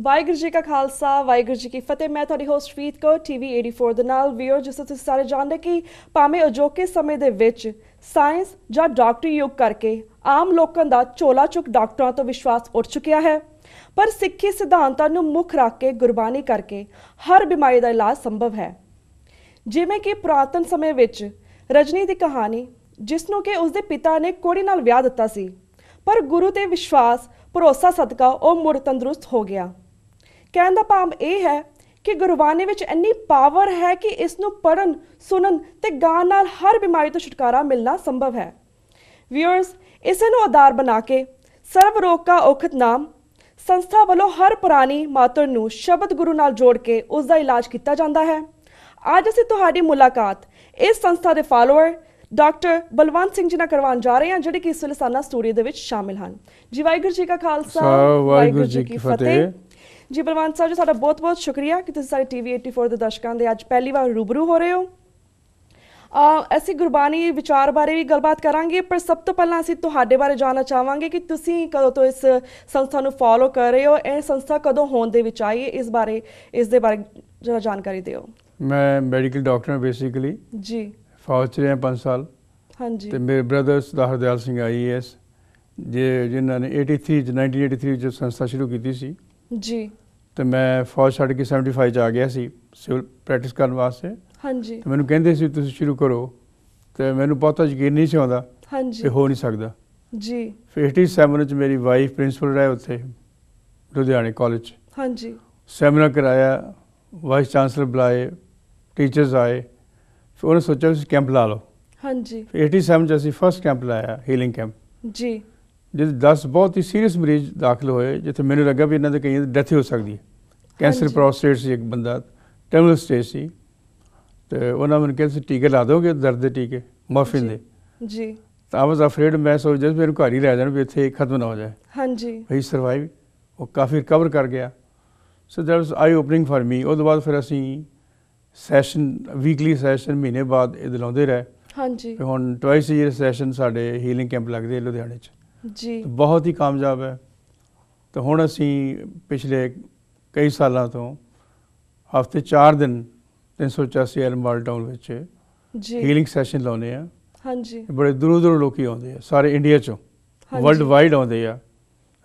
ਵਾਹਿਗੁਰੂ ਜੀ ਕਾ ਖਾਲਸਾ ਵਾਹਿਗੁਰੂ ਜੀ ਕੀ ਫਤਿਹ ਮੈਂ ਤੁਹਾਡੀ ਹੋਸਟ ਫੀਤ ਕੋ ਟੀਵੀ 84 ਦੇ ਨਾਲ ਵੀਰ ਜਿਸ ਤੁਸੀਂ ਸਾਰੇ ਜਾਣਦੇ ਕਿ ਭਾਵੇਂ ਅਜੋਕੇ ਸਮੇਂ ਦੇ ਵਿੱਚ ਸਾਇੰਸ ਜਾਂ ਡਾਕਟਰੀ ਯੁੱਗ ਕਰਕੇ ਆਮ ਲੋਕਾਂ ਦਾ ਚੋਲਾ ਚੁੱਕ ਡਾਕਟਰਾਂ ਤੋਂ ਵਿਸ਼ਵਾਸ ਉੱਠ ਚੁੱਕਿਆ ਹੈ ਪਰ ਸਿੱਖੀ ਸਿਧਾਂਤਾਂ ਨੂੰ ਮੁੱਖ ਰੱਖ ਕੇ ਗੁਰਬਾਣੀ ਕਰਕੇ ਹਰ ਬਿਮਾਰੀ ਦਾ ਇਲਾਜ ਸੰਭਵ ਹੈ ਜਿਵੇਂ ਕਿ ਪ੍ਰਾਤਨ ਸਮੇਂ ਵਿੱਚ ਰਜਨੀ ਦੀ ਕਹਾਣੀ ਜਿਸ ਨੂੰ ਕਿ ਉਸਦੇ ਪਿਤਾ ਨੇ ਕੋੜੀ ਨਾਲ ਵਿਆਹ ਦਿੱਤਾ ਸੀ ਪਰ ਗੁਰੂ ਤੇ ਵਿਸ਼ਵਾਸ ਭਰੋਸਾ ਸਦਕਾ ਉਹ ਮੁੜ ਤੰਦਰੁਸਤ ਹੋ ਗਿਆ ਕਹਿਣ ਦਾ ਭਾਵ ਇਹ ਹੈ ਕਿ ਗੁਰਬਾਣੀ ਵਿੱਚ ਇੰਨੀ ਪਾਵਰ ਹੈ ਕਿ ਇਸ ਨੂੰ ਪੜਨ ਸੁਣਨ ਤੇ ਗਾਣ ਨਾਲ ਹਰ ਬਿਮਾਰੀ ਤੋਂ ਛੁਟਕਾਰਾ ਮਿਲਣਾ ਸੰਭਵ ਹੈ ਵਿਅਰਸ ਇਸੇ ਨੂੰ ਆਧਾਰ ਬਣਾ ਕੇ ਸਰਵ ਰੋਗ ਕਾ ਔਖਤ ਨਾਮ ਸੰਸਥਾ ਵੱਲੋਂ ਹਰ ਪੁਰਾਣੀ ਮਾਤਰ ਨੂੰ ਸ਼ਬਦ ਗੁਰੂ ਨਾਲ ਜੋੜ ਕੇ ਉਸ ਦਾ ਇਲਾਜ ਕੀਤਾ ਜਾਂਦਾ ਹੈ ਅੱਜ ਅਸੀਂ ਤੁਹਾਡੀ ਮੁਲਾਕਾਤ ਇਸ ਸੰਸਥਾ ਦੇ ਫਾਲੋਅਰ ਡਾਕਟਰ ਬਲਵੰਤ ਸਿੰਘ ਜੀ ਨਾਲ ਕਰਵਾਉਣ ਜਾ ਰਹੇ ਹਾਂ ਜਿਹੜੇ ਕਿ ਇਸ ਵੇਲੇ ਸਾਨਾ ਸਟੂਡੀਓ ਦੇ ਵਿੱਚ ਸ਼ਾਮਿਲ ਹਨ ਜੀ ਵਾਹਿਗੁਰੂ ਜੀ ਕਾ ਖਾਲਸਾ ਵਾਹਿਗੁਰੂ ਜੀ ਕੀ ਫਤਿਹ ਜੀ ਬਲਵੰਤ ਸਾਹਿਬ ਜੀ ਸਾਡਾ ਬਹੁਤ-ਬਹੁਤ ਸ਼ੁਕਰੀਆ ਕਿ ਤੁਸੀਂ ਸਾਡੇ ਟੀਵੀ 84 ਦੇ ਦਰਸ਼ਕਾਂ ਦੇ ਅੱਜ ਪਹਿਲੀ ਵਾਰ ਰੂਬਰੂ ਹੋ ਰਹੇ ਹੋ ਅਸੀਂ ਗੁਰਬਾਣੀ ਵਿਚਾਰ ਬਾਰੇ ਵੀ ਗੱਲਬਾਤ ਕਰਾਂਗੇ ਪਰ ਸਭ ਤੋਂ ਪਹਿਲਾਂ ਅਸੀਂ ਤੁਹਾਡੇ ਬਾਰੇ ਜਾਣਨਾ ਚਾਹਾਂਗੇ ਕਿ ਤੁਸੀਂ ਕਦੋਂ ਤੋਂ ਇਸ ਸੰਸਥਾ ਨੂੰ ਫੋਲੋ ਕਰ ਰਹੇ ਹੋ ਇਹ ਸੰਸਥਾ ਕਦੋਂ ਹੋਣ ਦੇ ਵਿੱਚ ਆਈ ਇਸ ਬਾਰੇ ਇਸ ਦੇ ਬਾਰੇ ਜਰਾ ਜਾਣਕਾਰੀ ਦਿਓ ਮੈਂ ਮੈਡੀਕਲ ਡਾਕਟਰ ਹਾਂ ਬੇਸਿਕਲੀ ਜੀ ਫੌਜ 'ਚ ਰਿਹਾ 5 ਸਾਲ ਹਾਂਜੀ ਤੇ ਮੇਰੇ ਬ੍ਰਦਰ ਸਦਾਰ ਦਿਆਲ ਸਿੰਘ ਆਈਐਸ ਜੇ ਜਿਨ੍ਹਾਂ ਨੇ 83 1983 ਜੋ ਸੰਸਥਾ ਸ਼ੁਰੂ ਕੀਤੀ ਸੀ ਜੀ ਤੇ ਮੈਂ ਫੌਜ ਛੱਡ ਕੇ 75 ਚ ਆ ਗਿਆ ਸੀ ਸਿਵਲ ਪ੍ਰੈਕਟਿਸ ਕਰਨ ਵਾਸਤੇ ਹਾਂਜੀ ਤੇ ਮੈਨੂੰ ਕਹਿੰਦੇ ਸੀ ਤੁਸੀਂ ਸ਼ੁਰੂ ਕਰੋ ਤੇ ਮੈਨੂੰ ਬਹੁਤਾ ਯਕੀਨ ਨਹੀਂ ਸੀ ਆਉਂਦਾ ਹਾਂਜੀ ਹੋ ਨਹੀਂ ਸਕਦਾ ਜੀ ਫਿਰ 87 ਚ ਮੇਰੀ ਵਾਈਫ ਪ੍ਰਿੰਸੀਪਲ ਰਹੇ ਉੱਥੇ ਲੁਧਿਆਣੇ ਕਾਲਜ ਹਾਂਜੀ ਸੈਮੀਨਾਰ ਕਰਾਇਆ ਵਾਈਸ ਚਾਂਸਲਰ ਬੁਲਾਏ ਟੀਚਰਸ ਆਏ ਫਿਰ ਉਹਨੇ ਸੋਚਿਆ ਕਿ ਕੈਂਪ ਲਾ ਲਓ ਹਾਂਜੀ 87 ਚ ਅਸੀਂ ਫਸਟ ਕੈਂਪ ਲਾਇਆ ਹੀਲਿੰਗ ਕੈਂਪ ਜੀ ਜਿਹਦੇ 10 ਬਹੁਤ ਹੀ ਸੀਰੀਅਸ ਮਰੀਜ਼ ਦਾਖਲ ਹੋਏ ਜਿੱਥੇ ਮੈਨੂੰ ਲੱਗਾ ਵੀ ਇਹਨਾਂ ਦੇ ਕਈ ਡੈਥ ਹੋ ਸਕਦੀ ਹੈ ਕੈਂਸਰ ਪ੍ਰੋਸਟੇਟ ਸੀ ਇੱਕ ਬੰਦਾ ਟਰਮਿਨਲ ਸਟੇਜ ਸੀ ਤੇ ਉਹਨਾਂ ਨੂੰ ਕਿਹਾ ਸੀ ਟੀਕੇ ਲਾ ਦੋਗੇ ਦਰਦ ਦੇ ਟੀਕੇ ਮਾਫੀ ਦੇ ਜੀ ਤਾਂ ਆਵਾਜ਼ ਵਾਸ ਅਫਰੇਡ ਮੈਂ ਸੋਚ ਜਿਸ ਮੇਰੇ ਘਰ ਹੀ ਰਹਿ ਜਾਣ ਵੀ ਇੱਥੇ ਖਤਮ ਨਾ ਹੋ ਜਾਏ ਹਾਂਜੀ ਭਈ ਸਰਵਾਈਵ ਉਹ ਕਾਫੀ ਰਿਕਵਰ ਕਰ ਗਿਆ so that was eye opening for me ਉਹਦੇ ਬਾਅਦ ਫਿਰ ਅਸੀਂ ਸੈਸ਼ਨ ਵੀਕਲੀ ਸੈਸ਼ਨ ਮਹੀਨੇ ਬਾਅਦ ਇਹ ਦਿਲਾਉਂਦੇ ਰਹੇ ਹਾਂਜੀ ਹੁਣ ਟਵਾਈਸ ਇਅਰ ਸੈਸ਼ਨ ਸਾਡੇ ਹੀਲਿੰਗ ਕੈਂਪ ਲੱਗਦੇ ਲੁਧਿਆਣੇ 'ਚ ਜੀ ਬਹੁਤ ਹੀ ਕਾਮਯਾਬ ਹੈ ਤੇ ਹੁਣ ਅਸੀਂ ਪਿਛਲੇ ਕਈ ਸਾਲਾਂ ਤੋਂ ਹਫਤੇ 4 ਦਿਨ 384 ਐਲਮਵਾਲ ਟਾਊਨ ਵਿੱਚ ਜੀ ਹੀਲਿੰਗ ਸੈਸ਼ਨ ਲਾਉਨੇ ਆ ਹਾਂਜੀ ਬੜੇ ਦੂਰੋਂ ਦੂਰੋਂ ਲੋਕੀ ਆਉਂਦੇ ਆ ਸਾਰੇ ਇੰਡੀਆ ਚੋਂ ਵਰਲਡ ਵਾਈਡ ਆਉਂਦੇ ਆ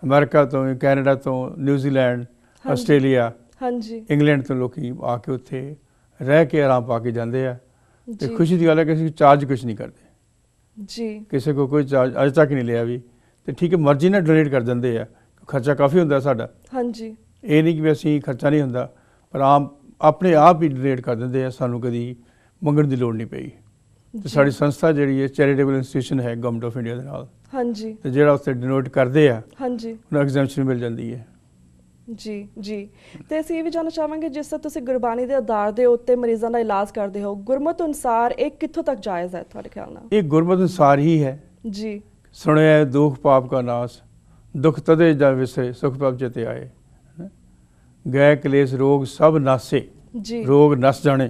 ਅਮਰੀਕਾ ਤੋਂ ਕੈਨੇਡਾ ਤੋਂ ਨਿਊਜ਼ੀਲੈਂਡ ਆਸਟ੍ਰੇਲੀਆ ਹਾਂਜੀ ਇੰਗਲੈਂਡ ਤੋਂ ਲੋਕੀ ਆ ਕੇ ਉੱਥੇ ਰਹਿ ਕੇ ਆਰਾਮ ਪਾ ਕੇ ਜਾਂਦੇ ਆ ਤੇ ਖੁਸ਼ੀ ਦੀ ਗੱਲ ਹੈ ਕਿ ਅਸੀਂ ਚਾਰਜ ਕੁਝ ਨਹੀਂ ਕਰਦੇ ਜੀ ਕਿਸੇ ਕੋ ਕੋਈ ਚਾਰਜ ਅਜੇ ਤੱਕ ਨਹੀਂ ਲਿਆ ਵੀ ਤੇ ਠੀਕ ਹੈ ਮਰਜ਼ੀ ਨਾਲ ਡੋਨੇਟ ਕਰ ਦਿੰਦੇ ਆ ਖਰਚਾ ਕਾਫੀ ਹੁੰਦਾ ਸਾਡਾ ਹਾਂਜੀ ਇਹ ਨਹੀਂ ਕਿ ਅਸੀਂ ਖਰਚਾ ਨਹੀਂ ਹੁੰਦਾ ਪਰ ਆਮ ਆਪਣੇ ਆਪ ਹੀ ਡੋਨੇਟ ਕਰ ਦਿੰਦੇ ਆ ਸਾਨੂੰ ਕਦੀ ਮੰਗਣ ਦੀ ਲੋੜ ਨਹੀਂ ਪਈ ਤੇ ਸਾਡੀ ਸੰਸਥਾ ਜਿਹੜੀ ਹੈ ਚੈਰੀਟੇਬਲ ਇੰਸਟੀਟਿਊਸ਼ਨ ਹੈ ਗਵਰਨਮੈਂਟ ਆਫ ਇੰਡੀਆ ਦੇ ਨਾਲ ਹਾਂਜੀ ਤੇ ਜਿਹੜਾ ਉਸੇ ਡੋਨੇਟ ਕਰਦੇ ਆ ਹਾਂਜੀ ਉਹਨਾਂ ਐਗਜ਼ੈਂਪਸ਼ਨ ਮਿਲ ਜਾਂਦੀ ਹੈ ਜੀ ਜੀ ਤੇ ਅਸੀਂ ਇਹ ਵੀ ਜਾਣਨਾ ਚਾਹਾਂਗੇ ਜਿਸ ਤਰ੍ਹਾਂ ਤੁਸੀਂ ਗੁਰਬਾਣੀ ਦੇ ਆਧਾਰ ਦੇ ਉੱਤੇ ਮਰੀਜ਼ਾਂ ਦਾ ਇਲਾਜ ਕਰਦੇ ਹੋ ਗੁਰਮਤ ਅਨਸਾਰ ਇਹ ਕਿੱਥੋਂ ਤੱਕ ਜਾਇਜ਼ ਹੈ ਤੁਹਾਡੇ ਖਿਆਲ ਨਾਲ ਇਹ ਗੁਰਮਤ ਅਨਸਾਰ ਹੀ ਹੈ ਜੀ ਸੁਣਿਆ ਦੁਖ ਪਾਪ ਕਾ ਨਾਸ ਦੁਖ ਤਦੇ ਜਾ ਵਿਸਰੇ ਸੁਖ ਪਾਪ ਚਿਤੇ ਆਏ ਗਏ ਕਲੇਸ਼ ਰੋਗ ਸਭ ਨਾਸੇ ਜੀ ਰੋਗ ਨਸ ਜਾਣੇ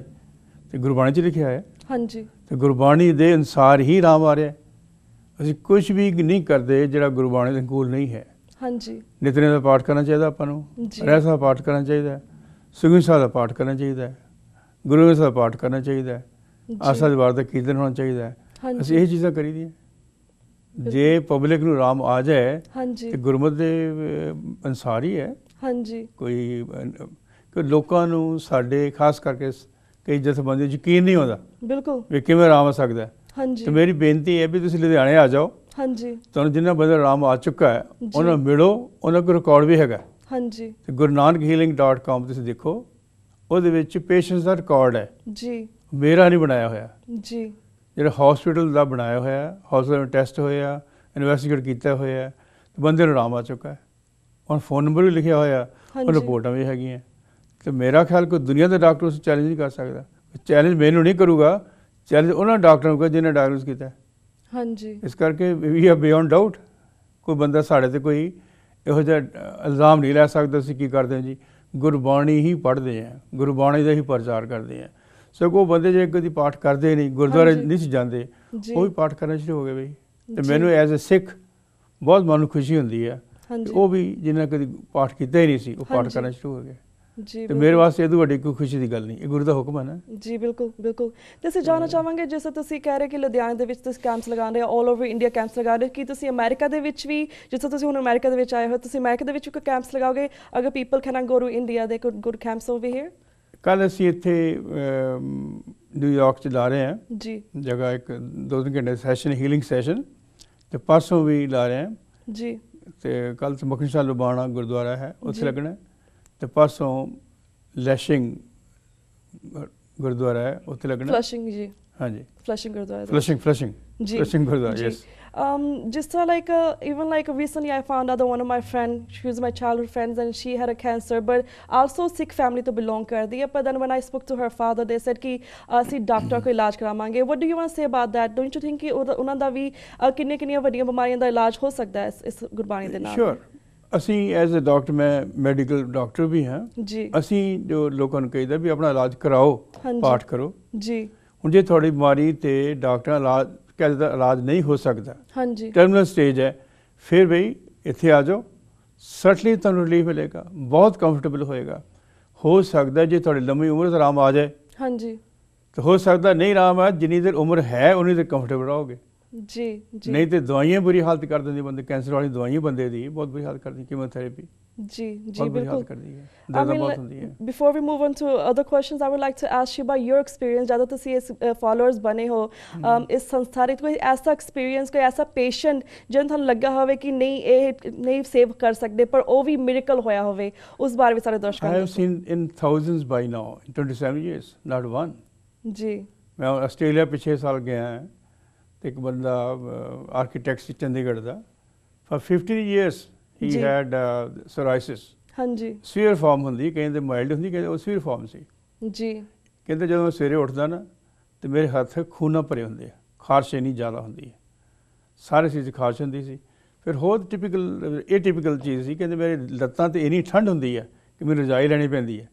ਤੇ ਗੁਰਬਾਣੀ ਚ ਲਿਖਿਆ ਹੈ ਹਾਂਜੀ ਤੇ ਗੁਰਬਾਣੀ ਦੇ ਅਨਸਾਰ ਹੀ ਰਾਮ ਆ ਰਿਹਾ ਅਸੀਂ ਕੁਝ ਵੀ ਨਹੀਂ ਕਰਦੇ ਜਿਹੜਾ ਗੁਰਬਾਣੀ ਦੇ ਕੋਲ ਨਹੀਂ ਹੈ ਹਾਂਜੀ ਨਿਤਨੇ ਦਾ ਪਾਠ ਕਰਨਾ ਚਾਹੀਦਾ ਆਪਾਂ ਨੂੰ ਰਹਿਸ ਪਾਠ ਕਰਨਾ ਚਾਹੀਦਾ ਸੁਗੰਧ ਸਾਹਿਬ ਦਾ ਪਾਠ ਕਰਨਾ ਚਾਹੀਦਾ ਗੁਰੂ ਸਾਹਿਬ ਦਾ ਪਾਠ ਕਰਨਾ ਚਾਹੀਦਾ ਆਸਾ ਦੀਵਾਰ ਦਾ ਕੀਰਤਨ ਹੋਣਾ ਚਾਹੀਦਾ ਅਸੀਂ ਇਹ ਚੀਜ਼ਾਂ ਕਰੀਦੀਆਂ ਜੇ ਪਬਲਿਕ ਨੂੰ ਰਾਮ ਆ ਜਾਏ ਹਾਂਜੀ ਤੇ ਗੁਰਮਤ ਦੇ ਅਨਸਾਰੀ ਹੈ ਹਾਂਜੀ ਕੋਈ ਕਿ ਲੋਕਾਂ ਨੂੰ ਸਾਡੇ ਖਾਸ ਕਰਕੇ ਕਈ ਜਥੇਬੰਦੀ ਯਕੀਨ ਨਹੀਂ ਹੁੰਦਾ ਬਿਲਕੁਲ ਵੀ ਕਿਵੇਂ ਰਾਮ ਆ ਸਕਦਾ ਹਾਂਜੀ ਤੇ ਮੇਰੀ ਬੇਨਤੀ ਹੈ ਵੀ ਤੁਸੀਂ ਲੁਧਿਆਣੇ ਆ ਜਾਓ ਹਾਂਜੀ ਤੁਹਾਨੂੰ ਜਿੰਨਾ ਬੰਦਾ ਰਾਮ ਆ ਚੁੱਕਾ ਹੈ ਉਹਨਾਂ ਮਿਲੋ ਉਹਨਾਂ ਕੋਲ ਰਿਕਾਰਡ ਵੀ ਹੈਗਾ ਹਾਂਜੀ ਤੇ gurunanachealing.com ਤੁਸੀਂ ਦੇਖੋ ਉਹਦੇ ਵਿੱਚ ਪੇਸ਼ੈਂਟਸ ਦਾ ਰਿਕਾਰਡ ਹੈ ਜੀ ਮੇਰਾ ਨਹੀਂ ਬਣਾਇਆ ਹੋਇਆ ਜੀ ਜਿਹੜਾ ਹਸਪੀਟਲ ਦਾ ਬਣਾਇਆ ਹੋਇਆ ਹਸਪੀਟਲ ਵਿੱਚ ਟੈਸਟ ਹੋਇਆ ਇਨਵੈਸਟੀਗੇਟ ਕੀਤਾ ਹੋਇਆ ਤੇ ਬੰਦੇ ਨੂੰ ਆਰਾਮ ਆ ਚੁੱਕਾ ਹੈ ਹੁਣ ਫੋਨ ਨੰਬਰ ਵੀ ਲਿਖਿਆ ਹੋਇਆ ਉਹ ਰਿਪੋਰਟਾਂ ਵੀ ਹੈਗੀਆਂ ਤੇ ਮੇਰਾ ਖਿਆਲ ਕੋਈ ਦੁਨੀਆ ਦੇ ਡਾਕਟਰ ਉਸ ਚੈਲੰਜ ਨਹੀਂ ਕਰ ਸਕਦਾ ਚੈਲੰਜ ਮੈਨੂੰ ਨਹੀਂ ਕਰੂਗਾ ਚੈਲੰਜ ਉਹਨਾਂ ਡਾਕਟਰਾਂ ਨੂੰ ਜਿਹਨੇ ਡਾਇਗਨੋਸ ਕੀਤਾ ਹਾਂਜੀ ਇਸ ਕਰਕੇ ਵੀ ਆ ਬਿਯੋਂਡ ਡਾਊਟ ਕੋਈ ਬੰਦਾ ਸਾਡੇ ਤੇ ਕੋਈ ਇਹੋ ਜਿਹਾ ਇਲਜ਼ਾਮ ਨਹੀਂ ਲੈ ਸਕਦਾ ਸੀ ਕੀ ਕਰਦੇ ਹਾਂ ਜੀ ਗੁਰਬਾਣੀ ਹੀ ਪੜ੍ਹਦੇ ਆ ਗੁਰਬਾਣੀ ਦਾ ਹੀ ਪ੍ਰਚਾਰ ਕਰਦੇ ਆ ਸਗੋਂ ਬੰਦੇ ਜੇ ਕਦੀ ਪਾਠ ਕਰਦੇ ਨਹੀਂ ਗੁਰਦੁਆਰੇ ਨਹੀਂ ਜਾਂਦੇ ਉਹ ਵੀ ਪਾਠ ਕਰਨਾ ਸ਼ੁਰੂ ਹੋ ਗਏ ਬਈ ਤੇ ਮੈਨੂੰ ਐਜ਼ ਅ ਸਿੱਖ ਬਹੁਤ ਮਨ ਨੂੰ ਖੁਸ਼ੀ ਹੁੰਦੀ ਹੈ ਉਹ ਵੀ ਜਿਨ੍ਹਾਂ ਕਦੀ ਪਾਠ ਕੀਤਾ ਹੀ ਨਹੀਂ ਸੀ ਉਹ ਪਾਠ ਕਰਨਾ ਸ਼ੁਰੂ ਹੋ ਗਏ ਜੀ ਤੇ ਮੇਰੇ ਵਾਸਤੇ ਇਹ ਤੋਂ ਵੱਡੀ ਕੋਈ ਖੁਸ਼ੀ ਦੀ ਗੱਲ ਨਹੀਂ ਇਹ ਗੁਰੂ ਦਾ ਹੁਕਮ ਹੈ ਨਾ ਜੀ ਬਿਲਕੁਲ ਬਿਲਕੁਲ ਤੇ ਅਸੀਂ ਜਾਣਾ ਚਾਹਾਂਗੇ ਜਿਸ ਤੁਸੀਂ ਕਹਿ ਰਹੇ ਕਿ ਲੁਧਿਆਣੇ ਦੇ ਵਿੱਚ ਤੁਸੀਂ ਕੈਂਪਸ ਲਗਾ ਰਹੇ ਹੋ 올 ਓਵਰ ਇੰਡੀਆ ਕੈਂਪਸ ਲਗਾ ਰਹੇ ਹੋ ਕਿ ਤੁਸੀਂ ਅਮਰੀਕਾ ਦੇ ਵਿੱਚ ਵੀ ਜਿਸ ਤੁਸੀਂ ਹੁਣ ਅਮਰੀਕਾ ਦੇ ਵਿੱਚ ਆਏ ਹੋ ਤੁਸੀਂ ਅਮਰੀਕਾ ਦੇ ਵਿੱਚ ਕੋਈ ਕੈਂਪਸ ਲਗਾਓਗੇ ਅਗਰ people can go to India they could good camps over here ਕੱਲ ਅਸੀਂ ਇੱਥੇ ਨਿਊਯਾਰਕ ਚ ਲਾ ਰਹੇ ਹਾਂ ਜੀ ਜਗ੍ਹਾ ਇੱਕ ਦੋ ਦਿਨ ਘੰਟੇ ਸੈਸ਼ਨ ਹੀਲਿੰਗ ਸੈਸ਼ਨ ਤੇ ਪਰਸੋਂ ਵੀ ਲਾ ਰਹੇ ਹਾਂ ਜੀ ਤੇ ਕੱਲ ਤੇ ਲੁਬਾਣਾ ਗੁਰਦੁਆਰਾ ਹੈ ਉੱਥੇ ਲੱਗਣਾ ਤੇ ਪਰਸੋਂ ਲੈਸ਼ਿੰਗ ਗੁਰਦੁਆਰਾ ਹੈ ਉੱਥੇ ਲੱਗਣਾ ਫਲਸ਼ਿੰਗ ਜੀ ਹਾਂਜੀ ਫਲਸ਼ਿੰਗ Gurdwara ਫਲਸ਼ਿੰਗ ਫਲਸ਼ਿੰਗ Ji. Krishan Gurda, yes. Um, just so like uh, even like recently I found out one of my friend, she was my childhood friends and she had a cancer but also sick family to belong kardi hai but then when I spoke to her father they said ki ਅਸੀਂ doctor ko ilaaj karawange what do you want to say about that don't you think ki ਉਹਨਾਂ da vi kinne kinne vadiyan bimariyan da ilaaj ho sakda hai is gurbani de naal sure asi as a doctor main medical doctor bhi ਹਾਂ ji asi jo lokan ਨੂੰ kehda vi apna ilaaj karao paath karo ji ਹੁਣ ਜੇ ਤੁਹਾਡੀ ਬਿਮਾਰੀ ਤੇ ਡਾਕਟਰਾਂ ਇਲਾਜ ਕਿ ਦਾ ਇਲਾਜ ਨਹੀਂ ਹੋ ਸਕਦਾ ਹਾਂਜੀ ਟਰਮੀਨਲ ਸਟੇਜ ਹੈ ਫਿਰ ਵੀ ਇੱਥੇ ਆ ਜਾਓ ਸਰਟਲੀ ਤੁਹਾਨੂੰ ਰਿਲੀਫ ਮਿਲੇਗਾ ਬਹੁਤ ਕੰਫਰਟੇਬਲ ਹੋਏਗਾ ਹੋ ਸਕਦਾ ਜੇ ਤੁਹਾਡੀ ਲੰਮੀ ਉਮਰ ਦਾ ਆਰਾਮ ਆ ਜਾਏ ਹਾਂਜੀ ਤੇ ਹੋ ਸਕਦਾ ਨਹੀਂ ਆਰਾਮ ਆ ਜਿੰਨੀ ਦੇਰ ਉਮਰ ਹੈ ਉਨੀ ਦੇਰ ਕੰਫਰਟੇਬਲ ਰਹੋਗੇ ਜੀ ਜੀ ਨਹੀਂ ਤੇ ਦਵਾਈਆਂ ਬੁਰੀ ਹਾਲਤ ਕਰ ਦਿੰਦੀ ਬੰਦੇ ਕੈਂਸਰ ਵਾਲੀ ਦਵਾਈਆਂ ਬੰਦੇ ਦੀ ਬਹੁਤ ਬੁਰੀ ਹਾਲਤ ਕਰਦੀ ਕੀਮੋਥੈਰੇਪੀ ਜੀ जी बिल्कुल कर दी है before we move on to other questions I would like to ask you by your experience ज़्यादा तुम इस फॉलोअर्स बने हो इस ਸੰਸਥਾ ਦੇ ਕੋਈ ਐਸਾ ਐਕਸਪੀਰੀਅੰਸ ਕੋਈ ਐਸਾ ਪੇਸ਼ੈਂਟ ਜਿਹਨੂੰ ਤੁਹਾਨੂੰ ਲੱਗਾ ਹੋਵੇ ਕਿ ਨਹੀਂ ਇਹ ਨਹੀਂ ਸੇਵ ਕਰ ਸਕਦੇ ਪਰ ਉਹ ਵੀ ਮਿਰੇਕਲ ਹੋਇਆ ਹੋਵੇ ਉਸ ਬਾਰੇ ਵੀ ਸਾਰੇ ਦਰਸ਼ਕਾਂ ਨੂੰ I have seen in thousands by now in 27 years not one ਜੀ ਮੈਂ ਆਸਟ੍ਰੇਲੀਆ ਪਿਛੇ ਸਾਲ ਗਿਆ ਹਾਂ ਤੇ ਇੱਕ ਬੰਦਾ ਆਰਕੀਟੈਕਟ ਸੀ ਚੰਡੀਗੜ੍ਹ ਦਾ for 50 years he had psoriasis ਹਾਂਜੀ ਸਵੀਅਰ ਫਾਰਮ ਹੁੰਦੀ ਕਹਿੰਦੇ ਮਾਈਲਡ ਹੁੰਦੀ ਕਹਿੰਦੇ ਉਹ ਸਵੀਅਰ ਫਾਰਮ ਸੀ ਜੀ ਕਹਿੰਦੇ ਜਦੋਂ ਸਵੇਰੇ ਉੱਠਦਾ ਨਾ ਤੇ ਮੇਰੇ ਹੱਥ ਖੂਨਾ ਭਰੇ ਹੁੰਦੇ ਆ ਖਾਰਸ਼ ਨਹੀਂ ਜ਼ਿਆਦਾ ਹੁੰਦੀ ਹੈ ਸਾਰੇ ਚੀਜ਼ ਖਾਰਸ਼ ਹੁੰਦੀ ਸੀ ਫਿਰ ਹੋਰ ਟਿਪੀਕਲ ਇਹ ਟਿਪੀਕਲ ਚੀਜ਼ ਸੀ ਕਹਿੰਦੇ ਮੇਰੇ ਲੱਤਾਂ ਤੇ ਇਨੀ ਠੰਡ ਹੁੰਦੀ ਹੈ ਕਿ ਮੈਨੂੰ ਰਜਾਈ ਲੈਣੀ ਪੈਂਦੀ ਹੈ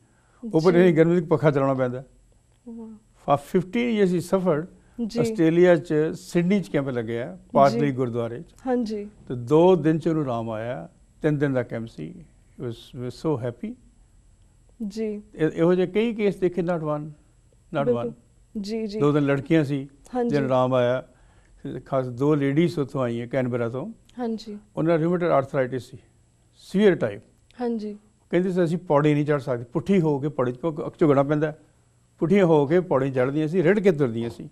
ਉੱਪਰ ਇਹ ਗਰਮੀ ਵਿੱਚ ਪੱਖਾ ਚਲਾਉਣਾ ਪੈਂਦਾ for 15 years he suffered Australia ਚ ਸਿਡਨੀ ਚ ਕੈਂਪ ਲੱਗਿਆ ਪਾਰਟਲੀ ਗੁਰਦੁਆਰੇ ਚ ਹਾਂਜੀ ਤੇ 2 ਦਿਨ ਚ ਉਹਨੂੰ ਆਰਾਮ ਆਇਆ ਤਿੰਨ ਦਿਨ ਦਾ ਕੈਂਪ ਸੀ ਵਾਸ ਵਾਸ ਸੋ ਹੈਪੀ ਜੀ ਇਹੋ ਜਿਹੇ ਕਈ ਕੇਸ ਦੇਖੇ ਨਾਟ ਵਨ ਨਾਟ ਵਨ ਜੀ ਜੀ ਦੋ ਦਿਨ ਲੜਕੀਆਂ ਸੀ ਜਿਹਨਾਂ ਰਾਮ ਆਇਆ ਖਾਸ ਦੋ ਲੇਡੀਜ਼ ਉਥੋਂ ਆਈਆਂ ਕੈਨਬਰਾ ਤੋਂ ਹਾਂਜੀ ਉਹਨਾਂ ਰਿਊਮੇਟਡ ਆਰਥਰਾਈਟਿਸ ਸੀ ਸੀਵੀਅਰ ਟਾਈਪ ਹਾਂਜੀ ਕਹਿੰਦੇ ਸੀ ਅਸੀਂ ਪੌੜੀ ਨਹੀਂ ਚੜ ਸਕਦੇ ਪੁੱਠੀ ਹੋ ਕੇ ਪੌੜੀ ਤੋਂ ਝੁਗਣਾ ਪੈਂਦਾ ਪੁੱਠੀਆਂ ਹੋ ਕੇ ਪੌੜੀ ਚੜਦੀਆਂ ਸੀ ਰਿੜ ਕੇ ਤੁਰਦੀਆਂ ਸੀ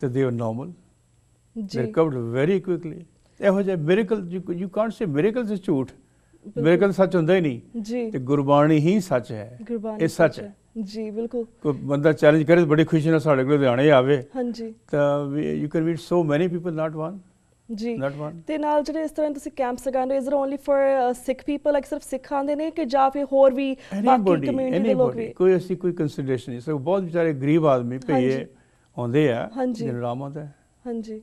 ਤੇ ਦੇ ਨੋਰਮਲ ਨਾਰਮਲ ਜੀ ਰਿਕਵਰਡ ਵੈਰੀ ਕੁਇਕਲੀ ਇਹੋ ਜਿਹੇ miracle you can't say miracle ਇਸ ਝੂਠ ਮਿਰੇਕਲ ਸੱਚ ਹੁੰਦਾ ਹੀ ਨਹੀਂ ਜੀ ਤੇ ਗੁਰਬਾਣੀ ਹੀ ਸੱਚ ਹੈ ਇਹ ਸੱਚ ਹੈ ਜੀ ਬਿਲਕੁਲ ਕੋਈ ਬੰਦਾ ਚੈਲੰਜ ਕਰੇ ਬੜੀ ਖੁਸ਼ੀ ਨਾਲ ਸਾਡੇ ਕੋਲ ਲੁਧਿਆਣੇ ਆਵੇ ਹਾਂਜੀ ਤਾਂ ਯੂ ਕੈਨ ਮੀਟ ਸੋ ਮੈਨੀ ਪੀਪਲ ਨਾਟ ਵਨ ਜੀ ਨਾਟ ਵਨ ਤੇ ਨਾਲ ਜਿਹੜੇ ਇਸ ਤਰ੍ਹਾਂ ਤੁਸੀਂ ਕੈਂਪਸ ਲਗਾਉਂਦੇ ਰਹੇ is it only for Sikh people like ਸਿਰਫ ਸਿੱਖਾਂ ਦੇ ਨੇ ਕਿ ਜਾਂ ਫਿਰ ਹੋਰ ਵੀ ਬਾਕੀ ਕਮਿਊਨਿਟੀ ਦੇ ਲੋਕ ਵੀ ਕੋਈ ਅਸੀਂ ਕੋਈ ਕੰਸੀਡਰੇਸ਼ਨ ਨਹੀਂ ਸੋ ਬਹੁਤ ਵਿਚਾਰੇ ਗਰੀਬ ਆਦਮੀ ਪਈਏ ਆਉਂਦੇ ਆ ਜਿਹਨਾਂ ਰਾਮ ਆਉਂਦਾ ਹਾਂਜੀ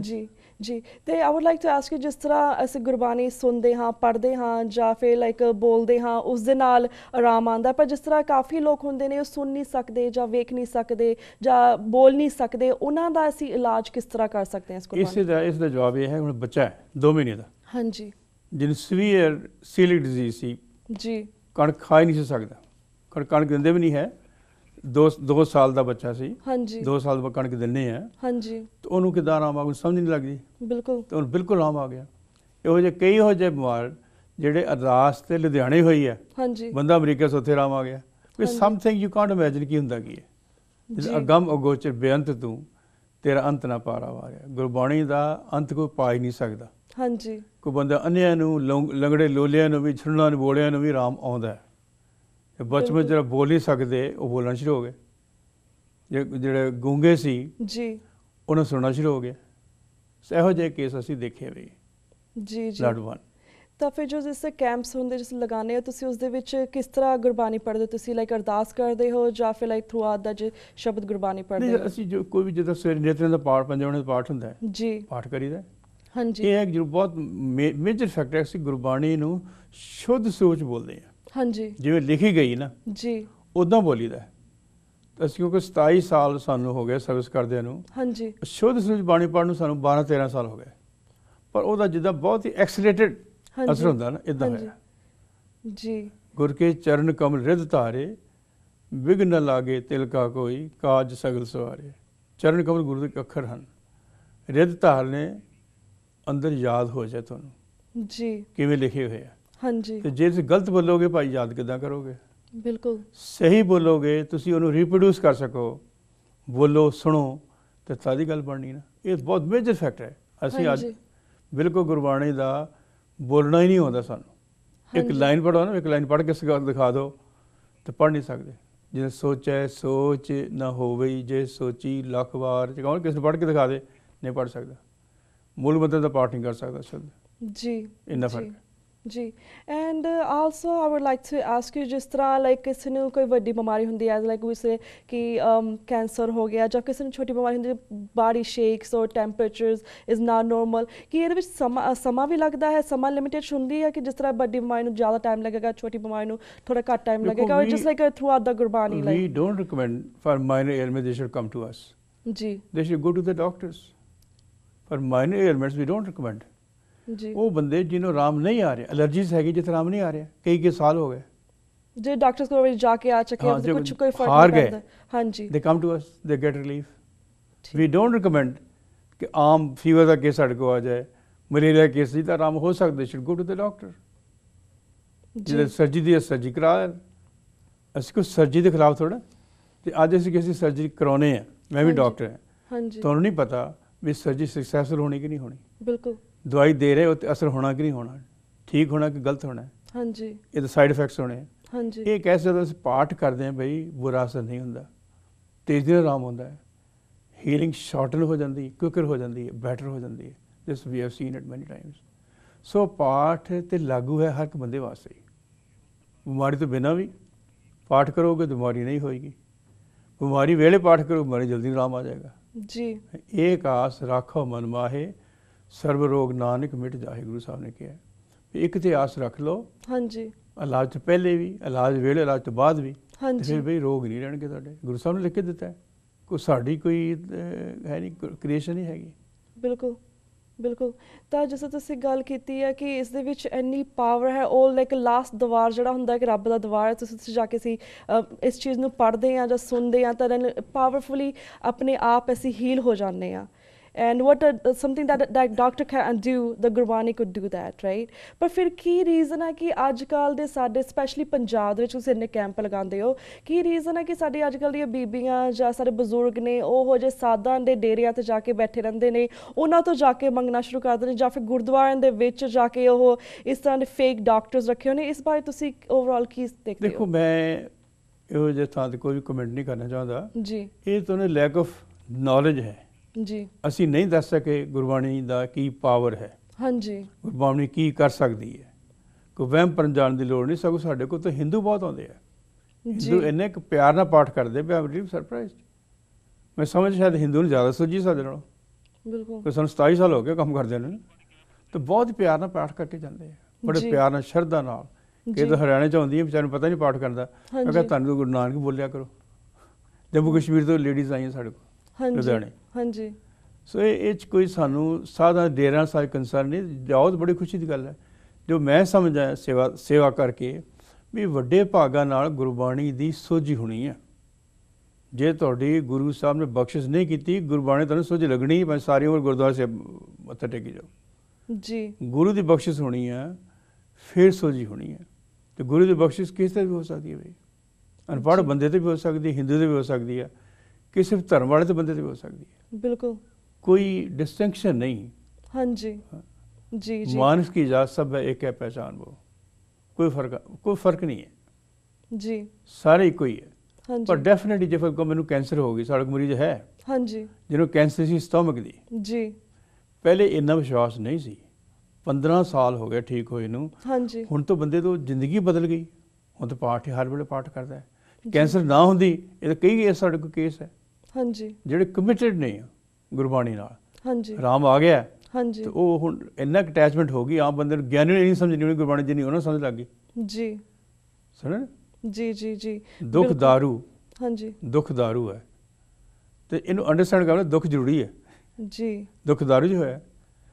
ਜੀ ਜੀ ਤੇ I would like to ask you ਜਿਸ ਤਰ੍ਹਾਂ ਅਸੀਂ ਗੁਰਬਾਣੀ ਸੁਣਦੇ ਹਾਂ ਪੜ੍ਹਦੇ ਹਾਂ ਜਾਂ ਫਿਰ ਲਾਈਕ ਬੋਲਦੇ ਹਾਂ ਉਸ ਦੇ ਨਾਲ ਆਰਾਮ ਆਂਦਾ ਪਰ ਜਿਸ ਤਰ੍ਹਾਂ ਕਾਫੀ ਲੋਕ ਹੁੰਦੇ ਨੇ ਉਹ ਸੁਣ ਨਹੀਂ ਸਕਦੇ ਜਾਂ ਵੇਖ ਨਹੀਂ ਸਕਦੇ ਜਾਂ ਬੋਲ ਨਹੀਂ ਸਕਦੇ ਉਹਨਾਂ ਦਾ ਅਸੀਂ ਇਲਾਜ ਕਿਸ ਤਰ੍ਹਾਂ ਕਰ ਸਕਦੇ ਹਾਂ ਇਸ ਗੁਰਬਾਣੀ ਇਸ ਦਾ ਇਸ ਦਾ ਜਵਾਬ ਇਹ ਹੈ ਹੁਣ ਬੱਚਾ ਹੈ 2 ਮਹੀਨੇ ਦਾ ਹਾਂਜੀ ਜਿਨ ਸਵੀਅਰ ਸੀਲੀ ਡਿਜ਼ੀਜ਼ ਸੀ ਜੀ ਕਣਕ ਖਾ ਹੀ ਨਹੀਂ ਸਕਦਾ ਕਣ ਕਣਕ ਦਿੰਦੇ ਵੀ ਨਹੀਂ ਹੈ 2 ਦੋ ਸਾਲ ਦਾ ਬੱਚਾ ਸੀ ਹਾਂਜੀ 2 ਸਾਲ ਦਾ ਕਣਕ ਦਿੰਨੇ ਆ ਹਾਂਜੀ ਤੇ ਉਹਨੂੰ ਕਿਦਾਂ ਆਮ ਆ ਸਮਝ ਨਹੀਂ ਲੱਗਦੀ ਬਿਲਕੁਲ ਤੇ ਉਹਨੂੰ ਬਿਲਕੁਲ ਆਮ ਆ ਗਿਆ ਇਹੋ ਜਿਹੇ ਕਈ ਹੋ ਜੇ ਬਿਮਾਰ ਜਿਹੜੇ ਅਰਦਾਸ ਤੇ ਲੁਧਿਆਣੇ ਹੋਈ ਹੈ ਹਾਂਜੀ ਬੰਦਾ ਅਮਰੀਕਾ ਸੋਥੇ ਆਮ ਆ ਗਿਆ ਕੋਈ ਸਮਥਿੰਗ ਯੂ ਕਾਂਟ ਇਮੇਜਿਨ ਕੀ ਹੁੰਦਾ ਕੀ ਹੈ ਜਿਸ ਅਗਮ ਅਗੋਚਰ ਬੇਅੰਤ ਤੂੰ ਤੇਰਾ ਅੰਤ ਨਾ ਪਾਰਾ ਵਾਰਿਆ ਗੁਰਬਾਣੀ ਦਾ ਅੰਤ ਕੋਈ ਪਾ ਹੀ ਨਹੀਂ ਸਕਦਾ ਹਾਂਜੀ ਕੋਈ ਬੰਦਾ ਅੰਨਿਆਂ ਨੂੰ ਲੰਗੜੇ ਲੋਲਿਆਂ ਨੂੰ ਵੀ ਛੁੜਨਾ ਨੂੰ ਬੋਲਿਆਂ ਨੂੰ ਵੀ ਰਾਮ ਆਉਂਦਾ ਹੈ ਬਚਪਨ ਜਿਹੜਾ ਬੋਲ ਨਹੀਂ ਸਕਦੇ ਉਹ ਬੋਲਣਾ ਸ਼ੁਰੂ ਹੋ ਗਏ ਜਿਹੜੇ ਗੂੰਗੇ ਸੀ ਜੀ ਉਹਨਾਂ ਸੁਣਨਾ ਸ਼ੁਰੂ ਹੋ ਗਿਆ ਇਹੋ ਜਿਹੇ ਕੇਸ ਅਸੀਂ ਦੇਖੇ ਵੀ ਜੀ ਜੀ ਵਨ ਤਾਂ ਫਿਰ ਜੋ ਜਿਸ ਕੈਂਪਸ ਹੁੰਦੇ ਜਿਸ ਲਗਾਨੇ ਹੋ ਤੁਸੀਂ ਉਸ ਦੇ ਵਿੱਚ ਕਿਸ ਤਰ੍ਹਾਂ ਗੁਰਬਾਣੀ ਪੜ੍ਹਦੇ ਤੁਸੀਂ ਲਾਈਕ ਅਰਦਾਸ ਕਰਦੇ ਹੋ ਜਾਂ ਫਿਰ ਲਾਈਕ ਥਰੂ ਆਦ ਦਾ ਜੇ ਸ਼ਬਦ ਗੁਰਬਾਣੀ ਪੜ੍ਹਦੇ ਨਹੀਂ ਅਸੀਂ ਜੋ ਕੋਈ ਵੀ ਜਦੋਂ ਸਵੇਰ ਨੇਤਰਾਂ ਦਾ ਪਾਠ ਪੰਜ ਦਾ ਪਾਠ ਹੁੰਦਾ ਹੈ ਜੀ ਪਾਠ ਕਰੀਦਾ ਹਾਂਜੀ ਇਹ ਇੱਕ ਬਹੁਤ ਮੇਜਰ ਫੈਕਟਰ ਹੈ ਕਿ ਗੁਰਬਾਣੀ ਨੂੰ ਸ਼ੁੱਧ ਸੋਚ ਬੋਲਦੇ ਆ ਹਾਂਜੀ ਜਿਵੇਂ ਲਿਖੀ ਗਈ ਨਾ ਜੀ ਉਦੋਂ ਬੋਲੀਦਾ ਅਸੀਂ ਕਿਉਂਕਿ 27 ਸਾਲ ਸਾਨੂੰ ਹੋ ਗਏ ਸਰਵਿਸ ਕਰਦਿਆਂ ਨੂੰ ਹਾਂਜੀ ਸ਼ੁੱਧ ਸੁਝ ਬਾਣੀ ਪੜਨ ਨੂੰ ਸਾਨੂੰ 12 13 ਸਾਲ ਹੋ ਗਏ ਪਰ ਉਹਦਾ ਜਿੱਦਾਂ ਬਹੁਤ ਹੀ ਐਕਸਲੇਟਡ ਅਸਰ ਹੁੰਦਾ ਨਾ ਇਦਾਂ ਹੈ ਜੀ ਗੁਰ ਕੇ ਚਰਨ ਕਮਲ ਰਿਧ ਧਾਰੇ ਵਿਗਨ ਲਾਗੇ ਤਿਲ ਕਾ ਕੋਈ ਕਾਜ ਸਗਲ ਸਵਾਰੇ ਚਰਨ ਕਮਲ ਗੁਰੂ ਦੇ ਅੱਖਰ ਹਨ ਰਿਧ ਧਾਰ ਨੇ ਅੰਦਰ ਯਾਦ ਹੋ ਜਾਏ ਤੁਹਾਨੂੰ ਜੀ ਕਿਵੇਂ ਲਿਖੇ ਹੋਏ ਆ ਹਾਂਜੀ ਤੇ ਜੇ ਤੁਸੀਂ ਗਲਤ ਬੋਲੋਗੇ ਭਾਈ ਯਾਦ ਕਿਦਾਂ ਕਰੋਗੇ ਬਿਲਕੁਲ ਸਹੀ ਬੋਲੋਗੇ ਤੁਸੀਂ ਉਹਨੂੰ ਰੀਪਰੋਡਿਊਸ ਕਰ ਸਕੋ ਬੋਲੋ ਸੁਣੋ ਤੇ ਸਾਡੀ ਗੱਲ ਬਣਨੀ ਨਾ ਇਹ ਬਹੁਤ ਮੇਜਰ ਫੈਕਟ ਹੈ ਅਸੀਂ ਅੱਜ ਬਿਲਕੁਲ ਗੁਰਬਾਣੀ ਦਾ ਬੋਲਣਾ ਹੀ ਨਹੀਂ ਹੁੰਦਾ ਸਾਨੂੰ ਇੱਕ ਲਾਈਨ ਪੜੋ ਨਾ ਇੱਕ ਲਾਈਨ ਪੜ ਕੇ ਸਿਖਾ ਦਿਖਾ ਦਿਓ ਤੇ ਪੜ ਨਹੀਂ ਸਕਦੇ ਜੇ ਸੋਚੈ ਸੋਚ ਨਾ ਹੋਵੇ ਜੇ ਸੋਚੀ ਲੱਖ ਵਾਰ ਜੇ ਕਿਸ ਨੂੰ ਪੜ ਕੇ ਦਿਖਾ ਦੇ ਨਹੀਂ ਪੜ ਸਕਦਾ ਮੂਲ ਮੰਤਰ ਦਾ ਪਾਠ ਨਹੀਂ ਕਰ ਸਕਦਾ ਸ਼ਬਦ ਜੀ ਇੰਨਾ ਫਰਕ ਜੀ and also I would like to ask you ਜਿਸ ਤਰ੍ਹਾਂ ਲਾਈਕ ਕਿਸੇ ਨੂੰ ਕੋਈ ਵੱਡੀ ਬਿਮਾਰੀ ਹੁੰਦੀ ਐ ਲਾਈਕ ਵੀ ਸੇ ਕਿ ਕੈਂਸਰ um, ਹੋ ਗਿਆ ਜਾਂ ਕਿਸੇ ਨੂੰ ਛੋਟੀ ਬਿਮਾਰੀ ਹੁੰਦੀ body shakes or temperatures is not normal ਕਿ ਇਹਦੇ ਵਿੱਚ ਸਮਾਂ ਵੀ ਲੱਗਦਾ ਹੈ ਸਮਾਂ ਲਿਮਿਟਿਡ ਹੁੰਦੀ ਹੈ ਕਿ ਜਿਸ ਤਰ੍ਹਾਂ ਵੱਡੀ ਬਿਮਾਰੀ ਨੂੰ ਜ਼ਿਆਦਾ ਟਾਈਮ ਲੱਗੇਗਾ ਛੋਟੀ ਬਿਮਾਰੀ ਨੂੰ ਥੋੜਾ ਘੱਟ ਟਾਈਮ ਲੱਗੇਗਾ or just like throughout the Gurbani like we don't recommend for minor ailments they should come to us ਜੀ they should go to the doctors for minor ailments we don't recommend ਜੀ ਉਹ ਬੰਦੇ ਜਿਹਨੂੰ ਆਰਾਮ ਨਹੀਂ ਆ ਰਿਹਾ ਅਲਰਜੀਸ ਹੈਗੀ ਜਿੱਥੇ ਆਰਾਮ ਨਹੀਂ ਆ ਰਿਹਾ ਕਈ ਕਿ ਸਾਲ ਹੋ ਗਏ ਜੇ ਡਾਕਟਰਸ ਕੋਲ ਜਾ ਕੇ ਆ ਚੱਕੇ ਹਾਂ ਕੁਝ ਕੋਈ ਫਰਕ ਨਹੀਂ ਪੈਂਦਾ ਹਾਂਜੀ ਦੇ ਕਮ to us they get relief we don't recommend ਕਿ ਆਮ ਫੀਵਰ ਦਾ ਕੇਸ ਸਾਡੇ ਕੋ ਆ ਜਾਏ ਮਲੇਰੀਆ ਕੇਸ ਦੀ ਤਾਂ ਆਰਾਮ ਹੋ ਸਕਦੇ should go to the doctor ਜੇ ਸਰਜਰੀ ਦੀ ਸਰਜਰੀ ਕਰਾ ਅਸੀਂ ਕੋ ਸਰਜਰੀ ਦੇ ਖਿਲਾਫ ਥੋੜਾ ਤੇ ਅੱਜ ਅਸੀਂ ਕਿਸੇ ਸਰਜਰੀ ਕਰਾਉਨੇ ਆ ਮੈਂ ਵੀ ਡਾਕਟਰ ਹਾਂ ਹਾਂਜੀ ਤੁਹਾਨੂੰ ਨਹੀਂ ਪਤਾ ਵੀ ਸਰਜਰੀ ਸਕਸੈਸਫੁਲ ਹੋਣੀ ਕਿ ਨਹੀਂ ਹੋਣੀ ਬਿਲਕੁਲ ਦਵਾਈ ਦੇ ਰਹੇ ਹੋ ਤੇ ਅਸਰ ਹੋਣਾ ਕਿ ਨਹੀਂ ਹੋਣਾ ਠੀਕ ਹੋਣਾ ਕਿ ਗਲਤ ਹੋਣਾ ਹਾਂਜੀ ਇਹ ਤਾਂ ਸਾਈਡ ਇਫੈਕਟਸ ਹੋਣੇ ਹਾਂਜੀ ਇਹ ਕਹਿ ਸਕਦੇ ਅਸੀਂ ਪਾਠ ਕਰਦੇ ਆ ਬਈ ਬੁਰਾ ਅਸਰ ਨਹੀਂ ਹੁੰਦਾ ਤੇਜ਼ੀ ਨਾਲ ਆਰਾਮ ਹੁੰਦਾ ਹੈ ਹੀਲਿੰਗ ਸ਼ਾਰਟਨ ਹੋ ਜਾਂਦੀ ਹੈ ਕੁਇਕਰ ਹੋ ਜਾਂਦੀ ਹੈ ਬੈਟਰ ਹੋ ਜਾਂਦੀ ਹੈ this we have seen it many times so ਪਾਠ ਤੇ ਲਾਗੂ ਹੈ ਹਰ ਇੱਕ ਬੰਦੇ ਵਾਸਤੇ ਬਿਮਾਰੀ ਤੋਂ ਬਿਨਾ ਵੀ ਪਾਠ ਕਰੋਗੇ ਬਿਮਾਰੀ ਨਹੀਂ ਹੋਏਗੀ ਬਿਮਾਰੀ ਵੇਲੇ ਪਾਠ ਕਰੋ ਬਿਮਾਰੀ ਜਲਦੀ ਆਰਾਮ ਆ ਜਾਏਗਾ ਜੀ ਇਹ ਆਸ ਰੱਖੋ ਮਨ ਮਾਹੇ ਸਰਬ ਰੋਗ ਨਾਨਕ ਮਿਟ ਜਾਏ ਗੁਰੂ ਸਾਹਿਬ ਨੇ ਕਿਹਾ ਵੀ ਇੱਕ ਤੇ ਆਸ ਰੱਖ ਲਓ ਹਾਂਜੀ ਇਲਾਜ ਤੋਂ ਪਹਿਲੇ ਵੀ ਇਲਾਜ ਵੇਲੇ ਇਲਾਜ ਤੋਂ ਬਾਅਦ ਵੀ ਹਾਂਜੀ ਫਿਰ ਵੀ ਰੋਗ ਨਹੀਂ ਰਹਿਣਗੇ ਤੁਹਾਡੇ ਗੁਰੂ ਸਾਹਿਬ ਨੇ ਲਿਖ ਕੇ ਦਿੱਤਾ ਕੋ ਕੋਈ ਸਾਡੀ ਕੋਈ ਹੈ ਨਹੀਂ ਕ੍ਰੀਏਸ਼ਨ ਹੀ ਹੈਗੀ ਬਿਲਕੁਲ ਬਿਲਕੁਲ ਤਾਂ ਜਿਵੇਂ ਤੁਸੀਂ ਗੱਲ ਕੀਤੀ ਹੈ ਕਿ ਇਸ ਦੇ ਵਿੱਚ ਇੰਨੀ ਪਾਵਰ ਹੈ ਆਲ ਲਾਈਕ ਲਾਸਟ ਦਵਾਰ ਜਿਹੜਾ ਹੁੰਦਾ ਕਿ ਰੱਬ ਦਾ ਦਵਾਰ ਹੈ ਤੁਸੀਂ ਜਾ ਕੇ ਸੀ ਇਸ ਚੀਜ਼ ਨੂੰ ਪੜ੍ਹਦੇ ਆ ਜਾਂ ਸੁਣਦੇ ਆ ਤਾਂ ਪਾਵਰਫੁਲੀ ਆਪਣੇ ਆਪ ਅਸੀਂ ਹੀਲ ਹੋ ਜਾਂਦੇ ਆ and what a, uh, something that that doctor can do the gurbani could do that right ਪਰ ਫਿਰ ਕੀ ਰੀਜ਼ਨ ਹੈ ਕਿ ਅੱਜ ਕੱਲ ਦੇ ਸਾਡੇ ਸਪੈਸ਼ਲੀ ਪੰਜਾਬ ਦੇ ਵਿੱਚ ਤੁਸੀਂ ਇੰਨੇ ਕੈਂਪ ਲਗਾਉਂਦੇ ਹੋ ਕੀ ਰੀਜ਼ਨ ਹੈ ਕਿ ਸਾਡੇ ਅੱਜ ਕੱਲ ਦੀਆਂ ਬੀਬੀਆਂ ਜਾਂ ਸਾਡੇ ਬਜ਼ੁਰਗ ਨੇ ਉਹ ਜੇ ਸਾਧਾਂ ਦੇ ਡੇਰਿਆਂ ਤੇ ਜਾ ਕੇ ਬੈਠੇ ਰਹਿੰਦੇ ਨੇ ਉਹਨਾਂ ਤੋਂ ਜਾ ਕੇ ਮੰਗਣਾ ਸ਼ੁਰੂ ਕਰ ਦਿੰਦੇ ਨੇ ਜਾਂ ਫਿਰ ਗੁਰਦੁਆਰਿਆਂ ਦੇ ਵਿੱਚ ਜਾ ਕੇ ਉਹ ਇਸ ਤਰ੍ਹਾਂ ਦੇ ਫੇਕ ਡਾਕਟਰਸ ਰੱਖੇ ਹੋਣੇ ਇਸ ਬਾਰੇ ਤੁਸੀਂ ਓਵਰਆਲ ਕੀ ਦੇਖਦੇ ਹੋ ਦੇਖੋ ਮੈਂ ਇਹੋ ਜਿਹੇ ਥਾਂ ਤੇ ਕੋਈ ਕਮੈਂਟ ਨਹੀਂ ਕਰਨਾ ਚਾਹੁੰਦਾ ਜੀ ਇਹ ਤੋਂ ਲੈਕ ਆਫ ਨੌਲੇਜ ਹੈ ਜੀ ਅਸੀਂ ਨਹੀਂ ਦੱਸ ਸਕੇ ਗੁਰਬਾਣੀ ਦਾ ਕੀ ਪਾਵਰ ਹੈ ਹਾਂਜੀ ਗੁਰਬਾਣੀ ਕੀ ਕਰ ਸਕਦੀ ਹੈ ਕੋਈ ਵਹਿਮ ਪਰ ਜਾਣ ਦੀ ਲੋੜ ਨਹੀਂ ਸਗੋਂ ਸਾਡੇ ਕੋਲ ਤਾਂ ਹਿੰਦੂ ਬਹੁਤ ਆਉਂਦੇ ਆ ਹਿੰਦੂ ਇੰਨੇ ਕ ਪਿਆਰ ਨਾਲ ਪਾਠ ਕਰਦੇ ਬਈ ਆਮ ਸਰਪ੍ਰਾਈਜ਼ ਸਰਪ੍ਰਾਈਜ਼ਡ ਮੈਂ ਸਮਝ ਸ਼ਾਇਦ ਹਿੰਦੂ ਨੂੰ ਜ਼ਿਆਦਾ ਸੁਝੀ ਸਾਡੇ ਨਾਲ ਬਿਲਕੁਲ ਕਿ ਸਾਨੂੰ 27 ਸਾਲ ਹੋ ਗਏ ਕੰਮ ਕਰਦੇ ਨੇ ਤੇ ਬਹੁਤ ਪਿਆਰ ਨਾਲ ਪਾਠ ਕਰਕੇ ਜਾਂਦੇ ਆ ਬੜੇ ਪਿਆਰ ਨਾਲ ਸ਼ਰਧਾ ਨਾਲ ਕਿ ਤਾਂ ਹਰਿਆਣੇ ਚ ਆਉਂਦੀ ਹੈ ਵਿਚਾਰੇ ਪਤਾ ਨਹੀਂ ਪਾਠ ਕਰਦਾ ਮੈਂ ਕਿਹਾ ਤੁਹਾਨੂੰ ਗੁਰੂ ਨਾਨਕ ਬੋਲਿਆ ਕਰੋ ਜੰਮੂ ਕਸ਼ਮੀਰ ਤੋਂ ਲੇਡੀਜ਼ ਆਈਆਂ ਸਾਡੇ ਕੋਲ ਲੁਧਿਆਣੇ ਹਾਂਜੀ ਸੋ ਇਹ ਚ ਕੋਈ ਸਾਨੂੰ ਸਾਦਾ ਦੇਰਾਂ ਸਾਲ ਕੰਸਰਨ ਨਹੀਂ ਬਹੁਤ ਬੜੀ ਖੁਸ਼ੀ ਦੀ ਗੱਲ ਹੈ ਜੋ ਮੈਂ ਸਮਝਾਇਆ ਸੇਵਾ ਸੇਵਾ ਕਰਕੇ ਵੀ ਵੱਡੇ ਭਾਗਾ ਨਾਲ ਗੁਰਬਾਣੀ ਦੀ ਸੋਝੀ ਹੋਣੀ ਹੈ ਜੇ ਤੁਹਾਡੀ ਗੁਰੂ ਸਾਹਿਬ ਨੇ ਬਖਸ਼ਿਸ਼ ਨਹੀਂ ਕੀਤੀ ਗੁਰਬਾਣੀ ਤੁਹਾਨੂੰ ਸੋਝੀ ਲੱਗਣੀ ਮੈਂ ਸਾਰੀ ਉਮਰ ਗੁਰਦੁਆਰੇ ਸੇ ਮੱਥਾ ਟੇਕੀ ਜਾਓ ਜੀ ਗੁਰੂ ਦੀ ਬਖਸ਼ਿਸ਼ ਹੋਣੀ ਹੈ ਫਿਰ ਸੋਝੀ ਹੋਣੀ ਹੈ ਤੇ ਗੁਰੂ ਦੀ ਬਖਸ਼ਿਸ਼ ਕਿਸੇ ਤੇ ਵੀ ਹੋ ਸਕਦੀ ਹੈ ਬਈ ਅਨਪੜ੍ਹ ਬੰਦੇ ਤੇ ਵੀ ਹੋ ਸਕਦੀ ਹੈ ਹਿੰਦੂ ਤੇ ਵੀ ਹੋ ਸਕਦੀ ਹੈ ਕਿ ਸਿਰਫ ਧਰਮ ਵਾਲੇ ਤੇ ਬੰਦੇ ਤੇ ਹੋ ਸਕਦੀ ਹੈ ਬਿਲਕੁਲ ਕੋਈ ਡਿਸਟਿੰਕਸ਼ਨ ਨਹੀਂ ਹਾਂਜੀ ਜੀ ਜੀ ਮਾਨਸ ਕੀ ਇਜਾਜ਼ਤ ਸਭ ਹੈ ਇੱਕ ਹੈ ਪਛਾਣ ਉਹ ਕੋਈ ਫਰਕ ਕੋਈ ਫਰਕ ਨਹੀਂ ਹੈ ਜੀ ਸਾਰੇ ਇੱਕੋ ਹੀ ਹੈ ਹਾਂਜੀ ਪਰ ਡੈਫੀਨਿਟਲੀ ਜੇ ਕੋਈ ਮੈਨੂੰ ਕੈਂਸਰ ਹੋ ਗਈ ਸਾਡਾ ਮਰੀਜ਼ ਹੈ ਹਾਂਜੀ ਜਿਹਨੂੰ ਕੈਂਸਰ ਸੀ ਸਟਮਕ ਦੀ ਜੀ ਪਹਿਲੇ ਇੰਨਾ ਵਿਸ਼ਵਾਸ ਨਹੀਂ ਸੀ 15 ਸਾਲ ਹੋ ਗਏ ਠੀਕ ਹੋਏ ਨੂੰ ਹਾਂਜੀ ਹੁਣ ਤੋਂ ਬੰਦੇ ਤੋਂ ਜ਼ਿੰਦਗੀ ਬਦਲ ਗਈ ਹੁਣ ਤਾਂ ਪਾਠ ਹਰ ਵੇਲੇ ਪਾਠ ਕਰਦਾ ਹੈ ਕੈਂਸਰ ਨਾ ਹੁੰਦੀ ਇਹ ਤਾਂ ਕਈ ਕੇਸ ਸਾਡੇ ਕੋ ਕੇਸ ਹੈ ਹਾਂਜੀ ਜਿਹੜੇ ਕਮਿਟਿਡ ਨਹੀਂ ਗੁਰਬਾਣੀ ਨਾਲ ਹਾਂਜੀ ਰਾਮ ਆ ਗਿਆ ਹਾਂਜੀ ਤੇ ਉਹ ਹੁਣ ਇੰਨਾ ਅਟੈਚਮੈਂਟ ਹੋ ਗਈ ਆਮ ਬੰਦੇ ਨੂੰ ਗਿਆਨ ਨਹੀਂ ਸਮਝਣੀ ਹੋਣੀ ਗੁਰਬਾਣੀ ਜਿੰਨੀ ਉਹਨਾਂ ਸਮਝ ਲੱਗ ਗਈ ਜੀ ਸੁਣਨ ਜੀ ਜੀ ਜੀ ਦੁੱਖ दारू ਹਾਂਜੀ ਦੁੱਖ दारू ਹੈ ਤੇ ਇਹਨੂੰ ਅੰਡਰਸਟੈਂਡ ਕਰਨਾ ਦੁੱਖ ਜ਼ਰੂਰੀ ਹੈ ਜੀ ਦੁੱਖ दारू ਜੋ ਹੈ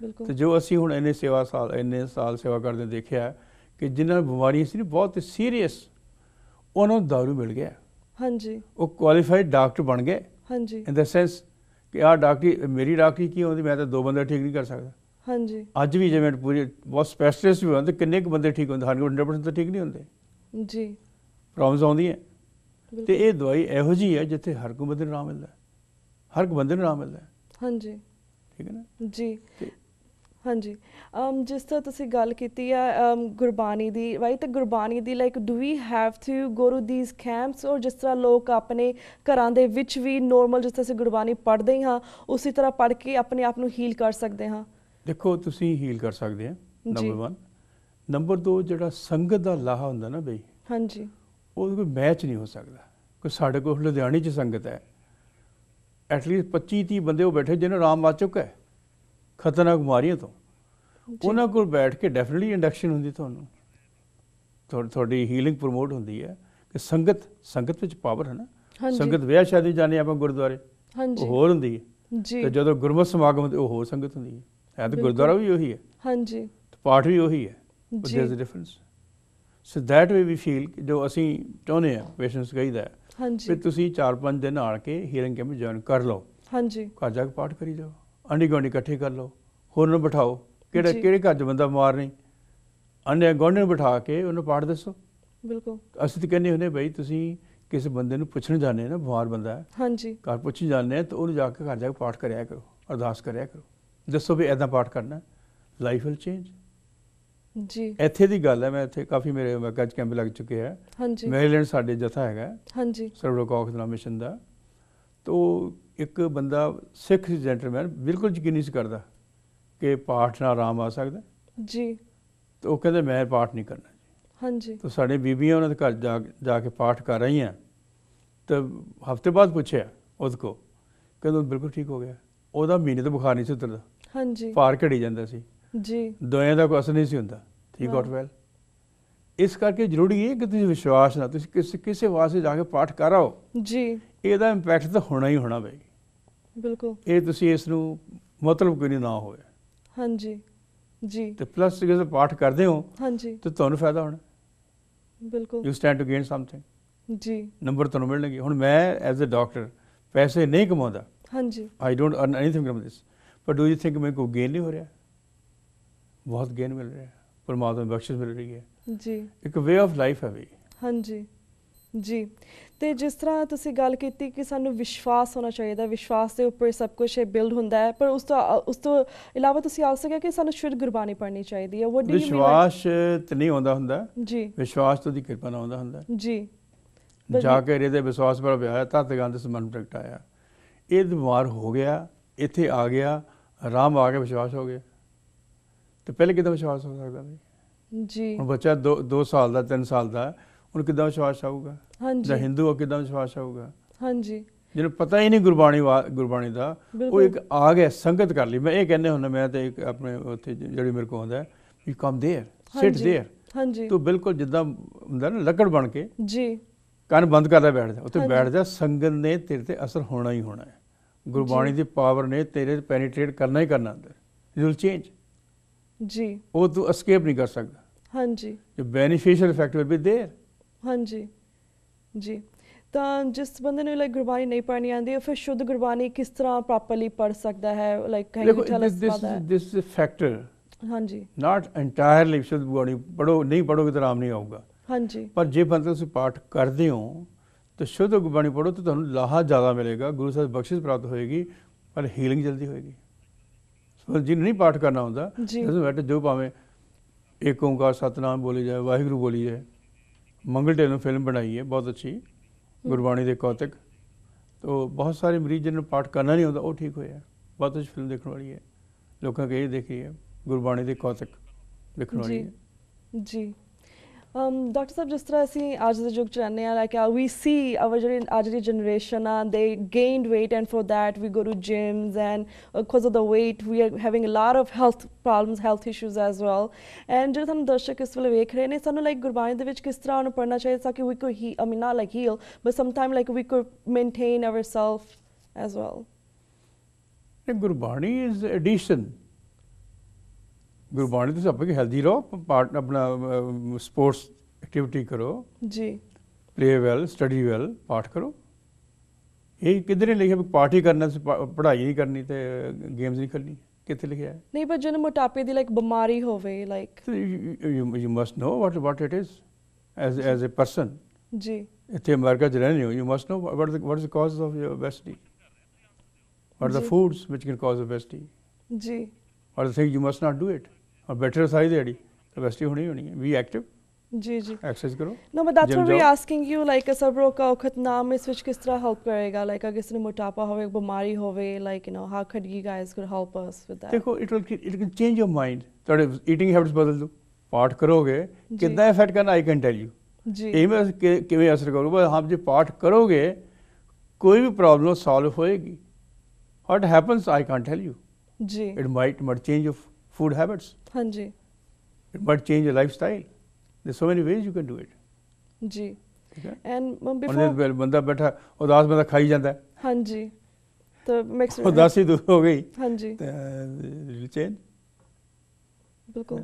ਬਿਲਕੁਲ ਤੇ ਜੋ ਅਸੀਂ ਹੁਣ ਇੰਨੇ ਸੇਵਾ ਸਾਲ ਇੰਨੇ ਸਾਲ ਸੇਵਾ ਕਰਦੇ ਦੇਖਿਆ ਕਿ ਜਿਨ੍ਹਾਂ ਬਿਮਾਰੀਆਂ ਸੀ ਬਹੁਤ ਸੀਰੀਅਸ ਉਹਨਾਂ ਨੂੰ ਦਾਰੂ ਮਿਲ ਗਿਆ ਹਾਂਜੀ ਉਹ ਕੁਆਲੀਫਾਈਡ ਡਾਕਟਰ ਬਣ ਗਏ ਹਾਂਜੀ ਇਨ ਦਾ ਸੈਂਸ ਕਿ ਆ ਡਾਕਟਰੀ ਮੇਰੀ ਡਾਕਟਰੀ ਕੀ ਹੁੰਦੀ ਮੈਂ ਤਾਂ ਦੋ ਬੰਦੇ ਠੀਕ ਨਹੀਂ ਕਰ ਸਕਦਾ ਹਾਂਜੀ ਅੱਜ ਵੀ ਜਿਵੇਂ ਪੂਰੀ ਬਹੁਤ ਸਪੈਸ਼ਲਿਸਟ ਵੀ ਹੁੰਦੇ ਕਿੰਨੇ ਕੁ ਬੰਦੇ ਠੀਕ ਹੁੰਦੇ ਹਨ 100% ਤਾਂ ਠੀਕ ਨਹੀਂ ਹੁੰਦੇ ਜੀ ਪ੍ਰੋਬਲਮਸ ਆਉਂਦੀਆਂ ਤੇ ਇਹ ਦਵਾਈ ਇਹੋ ਜੀ ਹੈ ਜਿੱਥੇ ਹਰ ਕੋ ਬੰਦੇ ਨੂੰ ਆਰਾਮ ਮਿਲਦਾ ਹਰ ਕੋ ਬੰਦੇ ਨੂੰ ਆਰਾਮ ਮਿਲਦਾ ਹਾਂਜੀ ਠੀਕ ਹੈ ਨਾ ਜੀ ਹਾਂਜੀ ਅਮ ਜਿਸ ਤਰ੍ਹਾਂ ਤੁਸੀਂ ਗੱਲ ਕੀਤੀ ਆ ਅਮ ਗੁਰਬਾਣੀ ਦੀ ਰਾਈਟ ਤੇ ਗੁਰਬਾਣੀ ਦੀ like do we have to go to these camps ਔਰ ਜਿਸ ਤਰ੍ਹਾਂ ਲੋਕ ਆਪਣੇ ਘਰਾਂ ਦੇ ਵਿੱਚ ਵੀ ਨੋਰਮਲ ਜਿਸ ਤਰ੍ਹਾਂ ਅਸੀਂ ਗੁਰਬਾਣੀ ਪੜ੍ਹਦੇ ਹਾਂ ਉਸੇ ਤਰ੍ਹਾਂ ਪੜ੍ਹ ਕੇ ਆਪਣੇ ਆਪ ਨੂੰ ਹੀਲ ਕਰ ਸਕਦੇ ਹਾਂ ਦੇਖੋ ਤੁਸੀਂ ਹੀਲ ਕਰ ਸਕਦੇ ਆ ਨੰਬਰ 1 ਨੰਬਰ 2 ਜਿਹੜਾ ਸੰਗਤ ਦਾ ਲਾਹਾ ਹੁੰਦਾ ਨਾ ਬਈ ਹਾਂਜੀ ਉਹ ਕੋਈ ਮੈਚ ਨਹੀਂ ਹੋ ਸਕਦਾ ਕੋਈ ਸਾਡੇ ਕੋਲ ਲੁਧਿਆਣੇ 'ਚ ਸੰਗਤ ਹੈ ਐਟਲੀਸਟ 25 30 ਬੰਦੇ ਉਹ ਬੈਠੇ ਜਿਹਨਾਂ ਰਾਮ ਆ ਚੁੱਕਾ ਹੈ ਖਤਰਨਾਕ ਬਿਮਾਰੀਆਂ ਤੋਂ ਉਹਨਾਂ ਕੋਲ ਬੈਠ ਕੇ ਡੈਫੀਨਿਟਲੀ ਇੰਡਕਸ਼ਨ ਹੁੰਦੀ ਤੁਹਾਨੂੰ ਤੁਹਾਡੀ ਹੀਲਿੰਗ ਪ੍ਰੋਮੋਟ ਹੁੰਦੀ ਹੈ ਕਿ ਸੰਗਤ ਸੰਗਤ ਵਿੱਚ ਪਾਵਰ ਹੈ ਨਾ ਸੰਗਤ ਵਿਆਹ ਸ਼ਾਦੀ ਜਾਣੇ ਆਪਾਂ ਗੁਰਦੁਆਰੇ ਹਾਂਜੀ ਹੋਰ ਹੁੰਦੀ ਹੈ ਜੀ ਤੇ ਜਦੋਂ ਗੁਰਮਤਿ ਸਮਾਗਮ ਤੇ ਉਹ ਹੋਰ ਸੰਗਤ ਹੁੰਦੀ ਹੈ ਐ ਤਾਂ ਗੁਰਦੁਆਰਾ ਵੀ ਉਹੀ ਹੈ ਹਾਂਜੀ ਪਾਠ ਵੀ ਉਹੀ ਹੈ but there is a difference so that way we feel ਜੋ ਅਸੀਂ ਚਾਹੁੰਦੇ ਆ ਪੇਸ਼ੈਂਟਸ ਕਹਿੰਦਾ ਹਾਂਜੀ ਫਿਰ ਤੁਸੀਂ 4-5 ਦਿਨ ਆਣ ਕੇ ਹੀਲਿੰਗ ਕੈਂਪ ਜੁਆਇਨ ਕਰ ਲਓ ਹਾਂਜੀ ਘਰ ਜਾ ਕੇ ਪਾਠ ਕਰੀ ਜਾਓ ਅੰਡੀ ਗੋਣੀ ਇਕੱਠੇ ਕਰ ਲਓ ਹੋਰ ਨੂੰ ਬਿਠਾਓ ਕਿਹੜਾ ਕਿਹੜੇ ਘਰ 'ਚ ਬੰਦਾ ਮਾਰ ਨਹੀਂ ਆਂਢੀ ਗੁਆਂਢੀ ਨੂੰ ਬਿਠਾ ਕੇ ਉਹਨੂੰ ਪਾਠ ਦੱਸੋ ਬਿਲਕੁਲ ਅਸੀਂ ਤਾਂ ਕਹਿੰਦੇ ਹੁੰਦੇ ਬਈ ਤੁਸੀਂ ਕਿਸੇ ਬੰਦੇ ਨੂੰ ਪੁੱਛਣ ਜਾਣੇ ਨਾ ਬਿਮਾਰ ਬੰਦਾ ਹੈ ਹਾਂਜੀ ਘਰ ਪੁੱਛੀ ਜਾਣੇ ਤਾਂ ਉਹਨੂੰ ਜਾ ਕੇ ਘਰ ਜਾ ਕੇ ਪਾਠ ਕਰਿਆ ਕਰੋ ਅਰਦਾਸ ਕਰਿਆ ਕਰੋ ਦੱਸੋ ਵੀ ਐਦਾਂ ਪਾਠ ਕਰਨਾ ਲਾਈਫ ਵਿਲ ਚੇਂਜ ਜੀ ਇੱਥੇ ਦੀ ਗੱਲ ਹੈ ਮੈਂ ਇੱਥੇ ਕਾਫੀ ਮੇਰੇ ਅੱਜ ਕੈਂਪ ਲੱਗ ਚੁੱਕੇ ਆ ਹਾਂਜੀ ਮੈਰੀਲੈਂਡ ਸਾਡੇ ਜਥਾ ਹੈਗਾ ਹਾਂਜੀ ਸਰਵਰ ਕੋਕ ਦਾ ਮਿਸ਼ਨ ਦਾ ਤੋ ਇੱਕ ਬੰਦਾ ਸਿੱਖ ਜੈਂਟਲਮੈਨ ਬਿਲਕੁਲ ਯਕੀਨ ਨਹੀਂ ਕਰਦਾ ਕਿ ਪਾਠ ਨਾਲ ਆਰਾਮ ਆ ਸਕਦਾ ਜੀ ਤੇ ਉਹ ਕਹਿੰਦੇ ਮੈਂ ਪਾਠ ਨਹੀਂ ਕਰਨਾ ਹਾਂਜੀ ਤਾਂ ਸਾਡੇ ਬੀਬੀਆਂ ਉਹਨਾਂ ਦੇ ਘਰ ਜਾ ਜਾ ਕੇ ਪਾਠ ਕਰ ਰਹੀਆਂ ਤਾਂ ਹਫਤੇ ਬਾਅਦ ਪੁੱਛਿਆ ਉਸ ਕੋ ਕਹਿੰਦਾ ਬਿਲਕੁਲ ਠੀਕ ਹੋ ਗਿਆ ਉਹਦਾ ਮਹੀਨੇ ਤੋਂ ਬੁਖਾਰ ਨਹੀਂ ਸੀ ਉਤਰਦਾ ਹਾਂਜੀ ਪਾਰ ਘੜੀ ਜਾਂਦਾ ਸੀ ਜੀ ਦਵਾਈਆਂ ਦਾ ਕੋਈ ਅਸਰ ਨਹੀਂ ਸੀ ਹੁੰਦਾ ਠੀਕ ਆਊਟ ਵੈਲ ਇਸ ਕਰਕੇ ਜ਼ਰੂਰੀ ਹੈ ਕਿ ਤੁਸੀਂ ਵਿਸ਼ਵਾਸ ਨਾਲ ਤੁਸੀਂ ਕਿਸੇ ਕਿਸੇ ਵਾਸਤੇ ਜਾ ਕੇ ਪਾਠ ਕਰਾਓ ਜੀ ਇਹਦਾ ਇੰਪੈਕਟ ਤਾਂ ਹੋਣਾ ਹੀ ਹੋਣਾ ਬਈ ਬਿਲਕੁਲ ਇਹ ਤੁਸੀਂ ਇਸ ਨੂੰ ਮਤਲਬ ਕੋਈ ਨਹੀਂ ਨਾ ਹੋਵੇ ਹਾਂਜੀ ਜੀ ਤੇ ਪਲੱਸ ਜੇ ਤੁਸੀਂ ਪਾਠ ਕਰਦੇ ਹੋ ਹਾਂਜੀ ਤੇ ਤੁਹਾਨੂੰ ਫਾਇਦਾ ਹੋਣਾ ਬਿਲਕੁਲ you stand to gain something ਜੀ ਨੰਬਰ ਤੁਹਾਨੂੰ ਮਿਲਣਗੇ ਹੁਣ ਮੈਂ ਐਜ਼ ਅ ਡਾਕਟਰ ਪੈਸੇ ਨਹੀਂ ਕਮਾਉਂਦਾ ਹਾਂਜੀ I don't earn anything from this ਪਰ ਡੂ ਯੂ ਥਿੰਕ ਮੈਨੂੰ ਕੋਈ ਗੇਨ ਨਹੀਂ ਹੋ ਰਿਹਾ ਬਹੁਤ ਗੇਨ ਮਿਲ ਰਿਹਾ ਪਰਮਾਤਮਾ ਬਖਸ਼ਿਸ਼ ਮਿਲ ਰਹੀ ਹੈ ਜੀ ਇੱਕ ਵੇ ਆਫ ਲਾਈਫ ਹੈ ਵੀ ਹਾਂਜੀ ਜੀ ਤੇ ਜਿਸ ਤਰ੍ਹਾਂ ਤੁਸੀਂ ਗੱਲ ਕੀਤੀ ਕਿ ਸਾਨੂੰ ਵਿਸ਼ਵਾਸ ਹੋਣਾ ਚਾਹੀਦਾ ਵਿਸ਼ਵਾਸ ਦੇ ਉੱਪਰ ਸਭ ਕੁਝ ਇਹ ਬਿਲਡ ਹੁੰਦਾ ਹੈ ਪਰ ਉਸ ਤੋਂ ਉਸ ਤੋਂ ਇਲਾਵਾ ਤੁਸੀਂ ਆ ਸਕਿਆ ਕਿ ਸਾਨੂੰ ਸ਼ੁਰ ਗੁਰਬਾਣੀ ਪੜ੍ਹਨੀ ਚਾਹੀਦੀ ਹੈ ਵਾਟ ਡੂ ਯੂ ਮੀਨ ਵਿਸ਼ਵਾਸ ਤੇ ਨਹੀਂ ਹੁੰਦਾ ਹੁੰਦਾ ਜੀ ਵਿਸ਼ਵਾਸ ਤੋਂ ਦੀ ਕਿਰਪਾ ਨਾਲ ਹੁੰਦਾ ਹੁੰਦਾ ਜੀ ਜਾ ਕੇ ਇਹਦੇ ਵਿਸ਼ਵਾਸ ਪਰ ਵਿਆਹ ਤਾਂ ਤੇ ਗੰਦ ਸਮਨ ਆਇਆ ਇਹ ਬਿਮਾਰ ਹੋ ਗਿਆ ਇੱਥੇ ਆ ਗਿਆ ਆਰਾਮ ਆ ਕੇ ਵਿਸ਼ਵਾਸ ਹੋ ਗਿਆ ਤੇ ਪਹਿਲੇ ਕਿਦਾਂ ਵਿਸ਼ਵਾਸ ਹੋ ਸਕਦਾ ਹੈ ਜੀ ਹੁਣ ਬੱਚਾ 2 2 ਸਾਲ ਦਾ 3 ਸਾਲ ਦਾ ਉਹਨੂੰ ਕਿਦਾਂ ਵਿਸ਼ਵਾਸ ਆਊਗਾ ਹਾਂਜੀ ਜਾਂ ਹਿੰਦੂ ਉਹ ਕਿਦਾਂ ਵਿਸ਼ਵਾਸ ਆਊਗਾ ਹਾਂਜੀ ਜਿਹਨੂੰ ਪਤਾ ਹੀ ਨਹੀਂ ਗੁਰਬਾਣੀ ਗੁਰਬਾਣੀ ਦਾ ਉਹ ਇੱਕ ਆ ਗਿਆ ਸੰਗਤ ਕਰ ਲਈ ਮੈਂ ਇਹ ਕਹਿੰਦੇ ਹੁੰਦਾ ਮੈਂ ਤੇ ਇੱਕ ਆਪਣੇ ਉੱਥੇ ਜਿਹੜੀ ਮੇਰੇ ਕੋਲ ਆਉਂਦਾ you come there sit there ਹਾਂਜੀ ਤੂੰ ਬਿਲਕੁਲ ਜਿੱਦਾਂ ਹੁੰਦਾ ਨਾ ਲੱਕੜ ਬਣ ਕੇ ਜੀ ਕੰਨ ਬੰਦ ਕਰਦਾ ਬੈਠ ਜਾ ਉੱਥੇ ਬੈਠ ਜਾ ਸੰਗਤ ਨੇ ਤੇਰੇ ਤੇ ਅਸਰ ਹੋਣਾ ਹੀ ਹੋਣਾ ਹੈ ਗੁਰਬਾਣੀ ਦੀ ਪਾਵਰ ਨੇ ਤੇਰੇ ਪੈਨੀਟ੍ਰੇਟ ਕਰਨਾ ਹੀ ਕਰਨਾ ਅੰਦਰ ਯੂ ਵਿਲ ਚੇਂਜ ਜੀ ਉਹ ਤੂੰ ਐਸਕੇਪ ਨਹੀਂ ਕਰ ਸਕਦਾ ਹਾਂਜੀ ਤੇ beneficial effect will be there ਹਾਂਜੀ ਜੀ ਤਾਂ ਜਿਸ ਬੰਦੇ ਨੂੰ ਲਾਈਕ ਗੁਰਬਾਣੀ ਨਹੀਂ ਪੜ੍ਹਨੀ ਆਉਂਦੀ ਫਿਰ ਸ਼ੁੱਧ ਗੁਰਬਾਣੀ ਕਿਸ ਤਰ੍ਹਾਂ ਪ੍ਰੋਪਰਲੀ ਪੜ੍ਹ ਸਕਦਾ ਹੈ like can you tell us about that this is factor ਹਾਂਜੀ ਨਾਟ ਐਂਟਾਇਰਲੀ ਸ਼ੁੱਧ ਗੁਰਬਾਣੀ ਪੜੋ ਨਹੀਂ ਪੜੋਗੇ ਤਾਂ ਆਰਾਮ ਨਹੀਂ ਆਊਗਾ ਹਾਂਜੀ ਪਰ ਜੇ ਬੰਦੇ ਤੁਸੀਂ ਪਾਠ ਕਰਦੇ ਹੋ ਤਾਂ ਸ਼ੁੱਧ ਗੁਰਬਾਣੀ ਪੜੋ ਤਾਂ ਤੁਹਾਨੂੰ ਲਾਹਾ ਜ਼ਿਆਦਾ ਮਿਲੇਗਾ ਗੁਰੂ ਸਾਹਿਬ ਬਖਸ਼ਿਸ਼ ਪ੍ਰਾਪਤ ਹੋਏਗੀ ਪਰ ਹੀਲਿੰਗ ਜਲਦੀ ਹੋਏਗੀ ਸੋ ਜਿਹਨੂੰ ਨਹੀਂ ਪਾਠ ਕਰਨਾ ਹੁੰਦਾ ਜਿਸ ਬੈਠੇ ਜੋ ਭਾਵੇਂ ਇੱਕ ਓੰਕਾਰ ਸਤਨਾਮ ਬੋਲੀ ਜਾਏ ਵਾਹਿਗੁਰੂ ਬੋਲੀ ਜਾਏ ਮੰਗਲ ਨੂੰ ਫਿਲਮ ਬਣਾਈ ਹੈ ਬਹੁਤ ਅੱਛੀ ਗੁਰਬਾਣੀ ਦੇ ਕੌਤਕ ਤੋਂ ਬਹੁਤ ਸਾਰੇ ਮਰੀਜ਼ ਜਿਹਨਾਂ ਨੂੰ ਪਾਠ ਕਰਨਾ ਨਹੀਂ ਆਉਂਦਾ ਉਹ ਠੀਕ ਹੋਇਆ ਬਹੁਤ ਅੱਛੀ ਫਿਲਮ ਦੇਖਣ ਵਾਲੀ ਹੈ ਲੋਕਾਂ ਕਹੇ ਦੇਖੀ ਹੈ ਗੁਰਬਾਣੀ ਦੇ ਕੌਤਕ ਦੇਖਣ ਵਾਲੀ ਹੈ ਜੀ Um, Dr. Saab, just like we see our generation, uh, they gained weight and for that we go to gyms and uh, because of the weight we are having a lot of health problems, health issues as well. And like we are seeing how we should study so we could, he I mean not like heal, but sometimes like we could maintain ourselves as well. Gurbani is addition Gurbani ਤੁਸੀਂ ਆਪੇ healthy ਰਹੋ part ਆਪਣਾ sports activity ਕਰੋ ਜੀ play well study well ਪਾਠ ਕਰੋ ਇਹ ਕਿਧਰੇ ਲਿਖਿਆ ਵੀ ਪਾਠ ਹੀ ਕਰਨਾ ਪੜ੍ਹਾਈ ਨਹੀਂ ਕਰਨੀ ਤੇ ਗੇਮਸ ਨਹੀਂ ਖੇਡਣੀ ਕਿੱਥੇ ਲਿਖਿਆ ਨਹੀਂ ਪਰ ਜਨ ਮੋਟਾਪੇ ਦੀ ਲਾਈਕ ਬਿਮਾਰੀ ਹੋਵੇ like you must know what what it is as as a person ਜੀ ਇੱਥੇ ਅਮਰੀਕਾ ਚ ਰਹਿੰਦੇ ਹੋ you must know what what is the cause of your obesity what are the foods which can cause obesity ਜੀ are the thing you must not do it और बैठे रहो सारी दिहाड़ी कैपेसिटी होनी होनी है बी एक्टिव जी जी एक्सरसाइज करो no but that's what we asking you like असर रोग का औखत नाम इस विच किस तरह हेल्प करेगा लाइक अगर किसी मोटापा होवे बीमारी होवे like you know how could you guys could help us with that देखो it will it can change your mind ਤੁਹਾਡੇ ਈਟਿੰਗ ਹੈਬਿਟਸ ਬਦਲ ਦੋ ਪਾਠ ਕਰੋਗੇ ਕਿੰਨਾ ਇਫੈਕਟ ਕਰਨਾ ਆਈ ਕੈਨ ਟੈਲ ਯੂ ਜੀ ਇਹ ਮੈਂ ਕਿਵੇਂ ਅਸਰ ਕਰੂਗਾ ਆਪ ਜੇ ਪਾਠ ਕਰੋਗੇ ਕੋਈ ਵੀ ਪ੍ਰੋਬਲਮ ਸੋਲਵ ਹੋਏਗੀ what happens I can tell you ਜੀ it might might change your food habits. Hanji. It might change your lifestyle. There's so many ways you can do it. Ji. And ਜੀ and before ਬੰਦਾ ਬੈਠਾ ਉਦਾਸ ਬੰਦਾ ਖਾਈ ਜਾਂਦਾ ਹਾਂਜੀ ਤਾਂ ਮੈਕਸ ਉਦਾਸੀ ਦੂਰ ਹੋ ਗਈ ਹਾਂਜੀ ਤਾਂ ਚੇਂਜ ਬਿਲਕੁਲ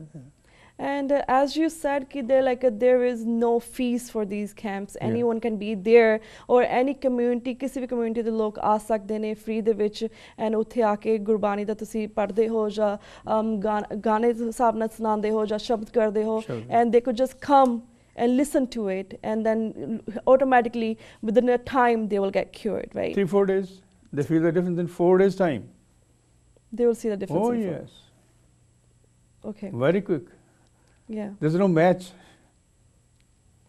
And uh, as you said, ki like uh, there is no fees for these camps. Yeah. Anyone can be there or any community, ਕਿਸੇ ਵੀ community the ਲੋਕ ਆ ਸਕਦੇ ਨੇ free ਦੇ ਵਿੱਚ and ਉੱਥੇ gurbani ਕੇ ਗੁਰਬਾਣੀ ਦਾ ਤੁਸੀਂ ਪੜ੍ਹਦੇ ਹੋ ਜਾਂ ਗਾਣੇ hoja, ਹਿਸਾਬ ਨਾਲ ਸੁਣਾਉਂਦੇ ਹੋ shabd karde ho, and they could just come and listen to it and then automatically within a time they will get cured right three four days they feel the difference in four days time they will see the difference oh yes okay very quick yeah. There's no match.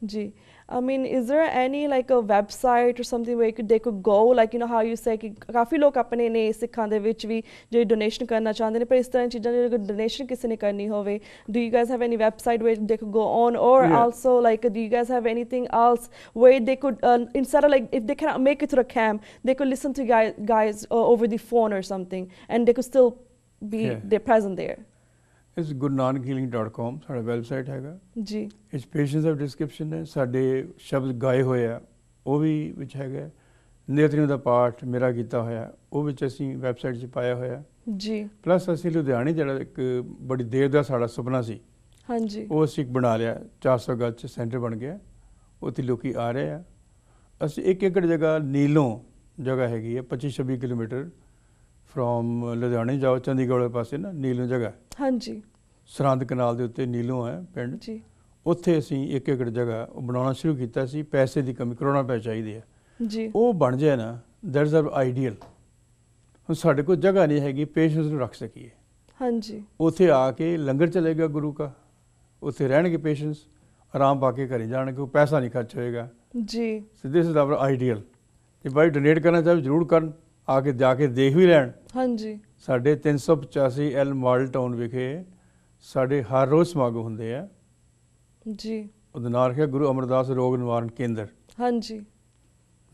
Ji. I mean, is there any like a website or something where they could go? Like, you know how you say ki, kafi log apne ne sikhaan de vich vi jai donation karna chahande ne, par is tarah chijan jai donation kisi ne karni hove. Do you guys have any website where they could go on? Or also like, do you guys have anything else where they could, uh, instead of like, if they cannot make it to the camp, they could listen to guys, guys uh, over the phone or something and they could still be yeah. present there? ਇਸ gurnanakhealing.com ਸਾਡਾ website ਹੈਗਾ ਜੀ ਇਸ patients of description ਹੈ ਸਾਡੇ ਸ਼ਬਦ ਗਾਏ ਹੋਏ ਆ ਉਹ ਵੀ ਵਿੱਚ ਹੈਗਾ ਨੇਤਰੀਆਂ ਦਾ ਪਾਠ ਮੇਰਾ ਕੀਤਾ ਹੋਇਆ ਉਹ ਵਿੱਚ ਅਸੀਂ ਵੈਬਸਾਈਟ 'ਚ ਪਾਇਆ ਹੋਇਆ ਜੀ ਪਲੱਸ ਅਸੀਂ ਲੁਧਿਆਣੇ ਜਿਹੜਾ ਇੱਕ ਬੜੀ ਦੇਰ ਦਾ ਸਾਡਾ ਸੁਪਨਾ ਸੀ ਹਾਂਜੀ ਉਹ ਅਸੀਂ ਇੱਕ ਬਣਾ ਲਿਆ 400 ਗੱਜ 'ਚ ਸੈਂਟਰ ਬਣ ਗਿਆ ਉੱਥੇ ਲੋਕੀ ਆ ਰਹੇ ਆ ਅਸੀਂ ਇੱਕ ਏਕੜ ਜਗ੍ਹਾ ਨੀਲੋਂ ਜਗ੍ਹਾ ਹੈਗੀ ਹੈ 25 26 ਕਿਲੋਮੀਟਰ ਫਰੋਮ ਲੁਧਿਆਣੇ ਜਾਓ ਚੰਡੀਗੜ੍ਹ ਦੇ ਪਾਸੇ ਨਾ ਨੀਲੋਂ ਜਗ੍ਹਾ ਹਾਂਜੀ ਸਰੰਦ ਕਨਾਲ ਦੇ ਉੱਤੇ ਨੀਲੋਂ ਹੈ ਪਿੰਡ ਜੀ ਉੱਥੇ ਅਸੀਂ ਇੱਕ ਏਕੜ ਜਗ੍ਹਾ ਬਣਾਉਣਾ ਸ਼ੁਰੂ ਕੀਤਾ ਸੀ ਪੈਸੇ ਦੀ ਕਮੀ ਕਰੋਨਾ ਪੈ ਚਾਹੀਦੀ ਹੈ ਜੀ ਉਹ ਬਣ ਜਾਏ ਨਾ ਦੈਟ ਇਜ਼ ਆਈਡੀਅਲ ਹੁਣ ਸਾਡੇ ਕੋਲ ਜਗ੍ਹਾ ਨਹੀਂ ਹੈਗੀ ਪੇਸ਼ੈਂਟਸ ਨੂੰ ਰੱਖ ਸਕੀਏ ਹਾਂਜੀ ਉੱਥੇ ਆ ਕੇ ਲੰਗਰ ਚਲੇਗਾ ਗੁਰੂ ਦਾ ਉੱਥੇ ਰਹਿਣਗੇ ਪੇਸ਼ੈਂਟਸ ਆਰਾਮ ਪਾ ਕੇ ਘਰੇ ਜਾਣਗੇ ਉਹ ਪੈਸਾ ਨਹੀਂ ਖਰਚ ਹੋਏਗਾ ਜੀ so this is our ideal ਜੇ ਬਾਈ ਡੋਨੇਟ ਕਰਨਾ ਚਾਹੇ ਜ਼ਰੂਰ ਕਰਨ ਆ ਕੇ ਜਾ ਕੇ ਦੇਖ ਵੀ ਲੈਣ ਹਾਂਜੀ ਸਾਡੇ 385 ਐਲ ਮਾਲ ਟਾਊਨ ਵਿਖੇ ਸਾਡੇ ਹਰ ਰੋਜ਼ ਸਮਾਗਮ ਹੁੰਦੇ ਆ ਜੀ ਉਹਦੇ ਨਾਲ ਰਿਹਾ ਗੁਰੂ ਅਮਰਦਾਸ ਰੋਗ ਨਿਵਾਰਨ ਕੇਂਦਰ ਹਾਂਜੀ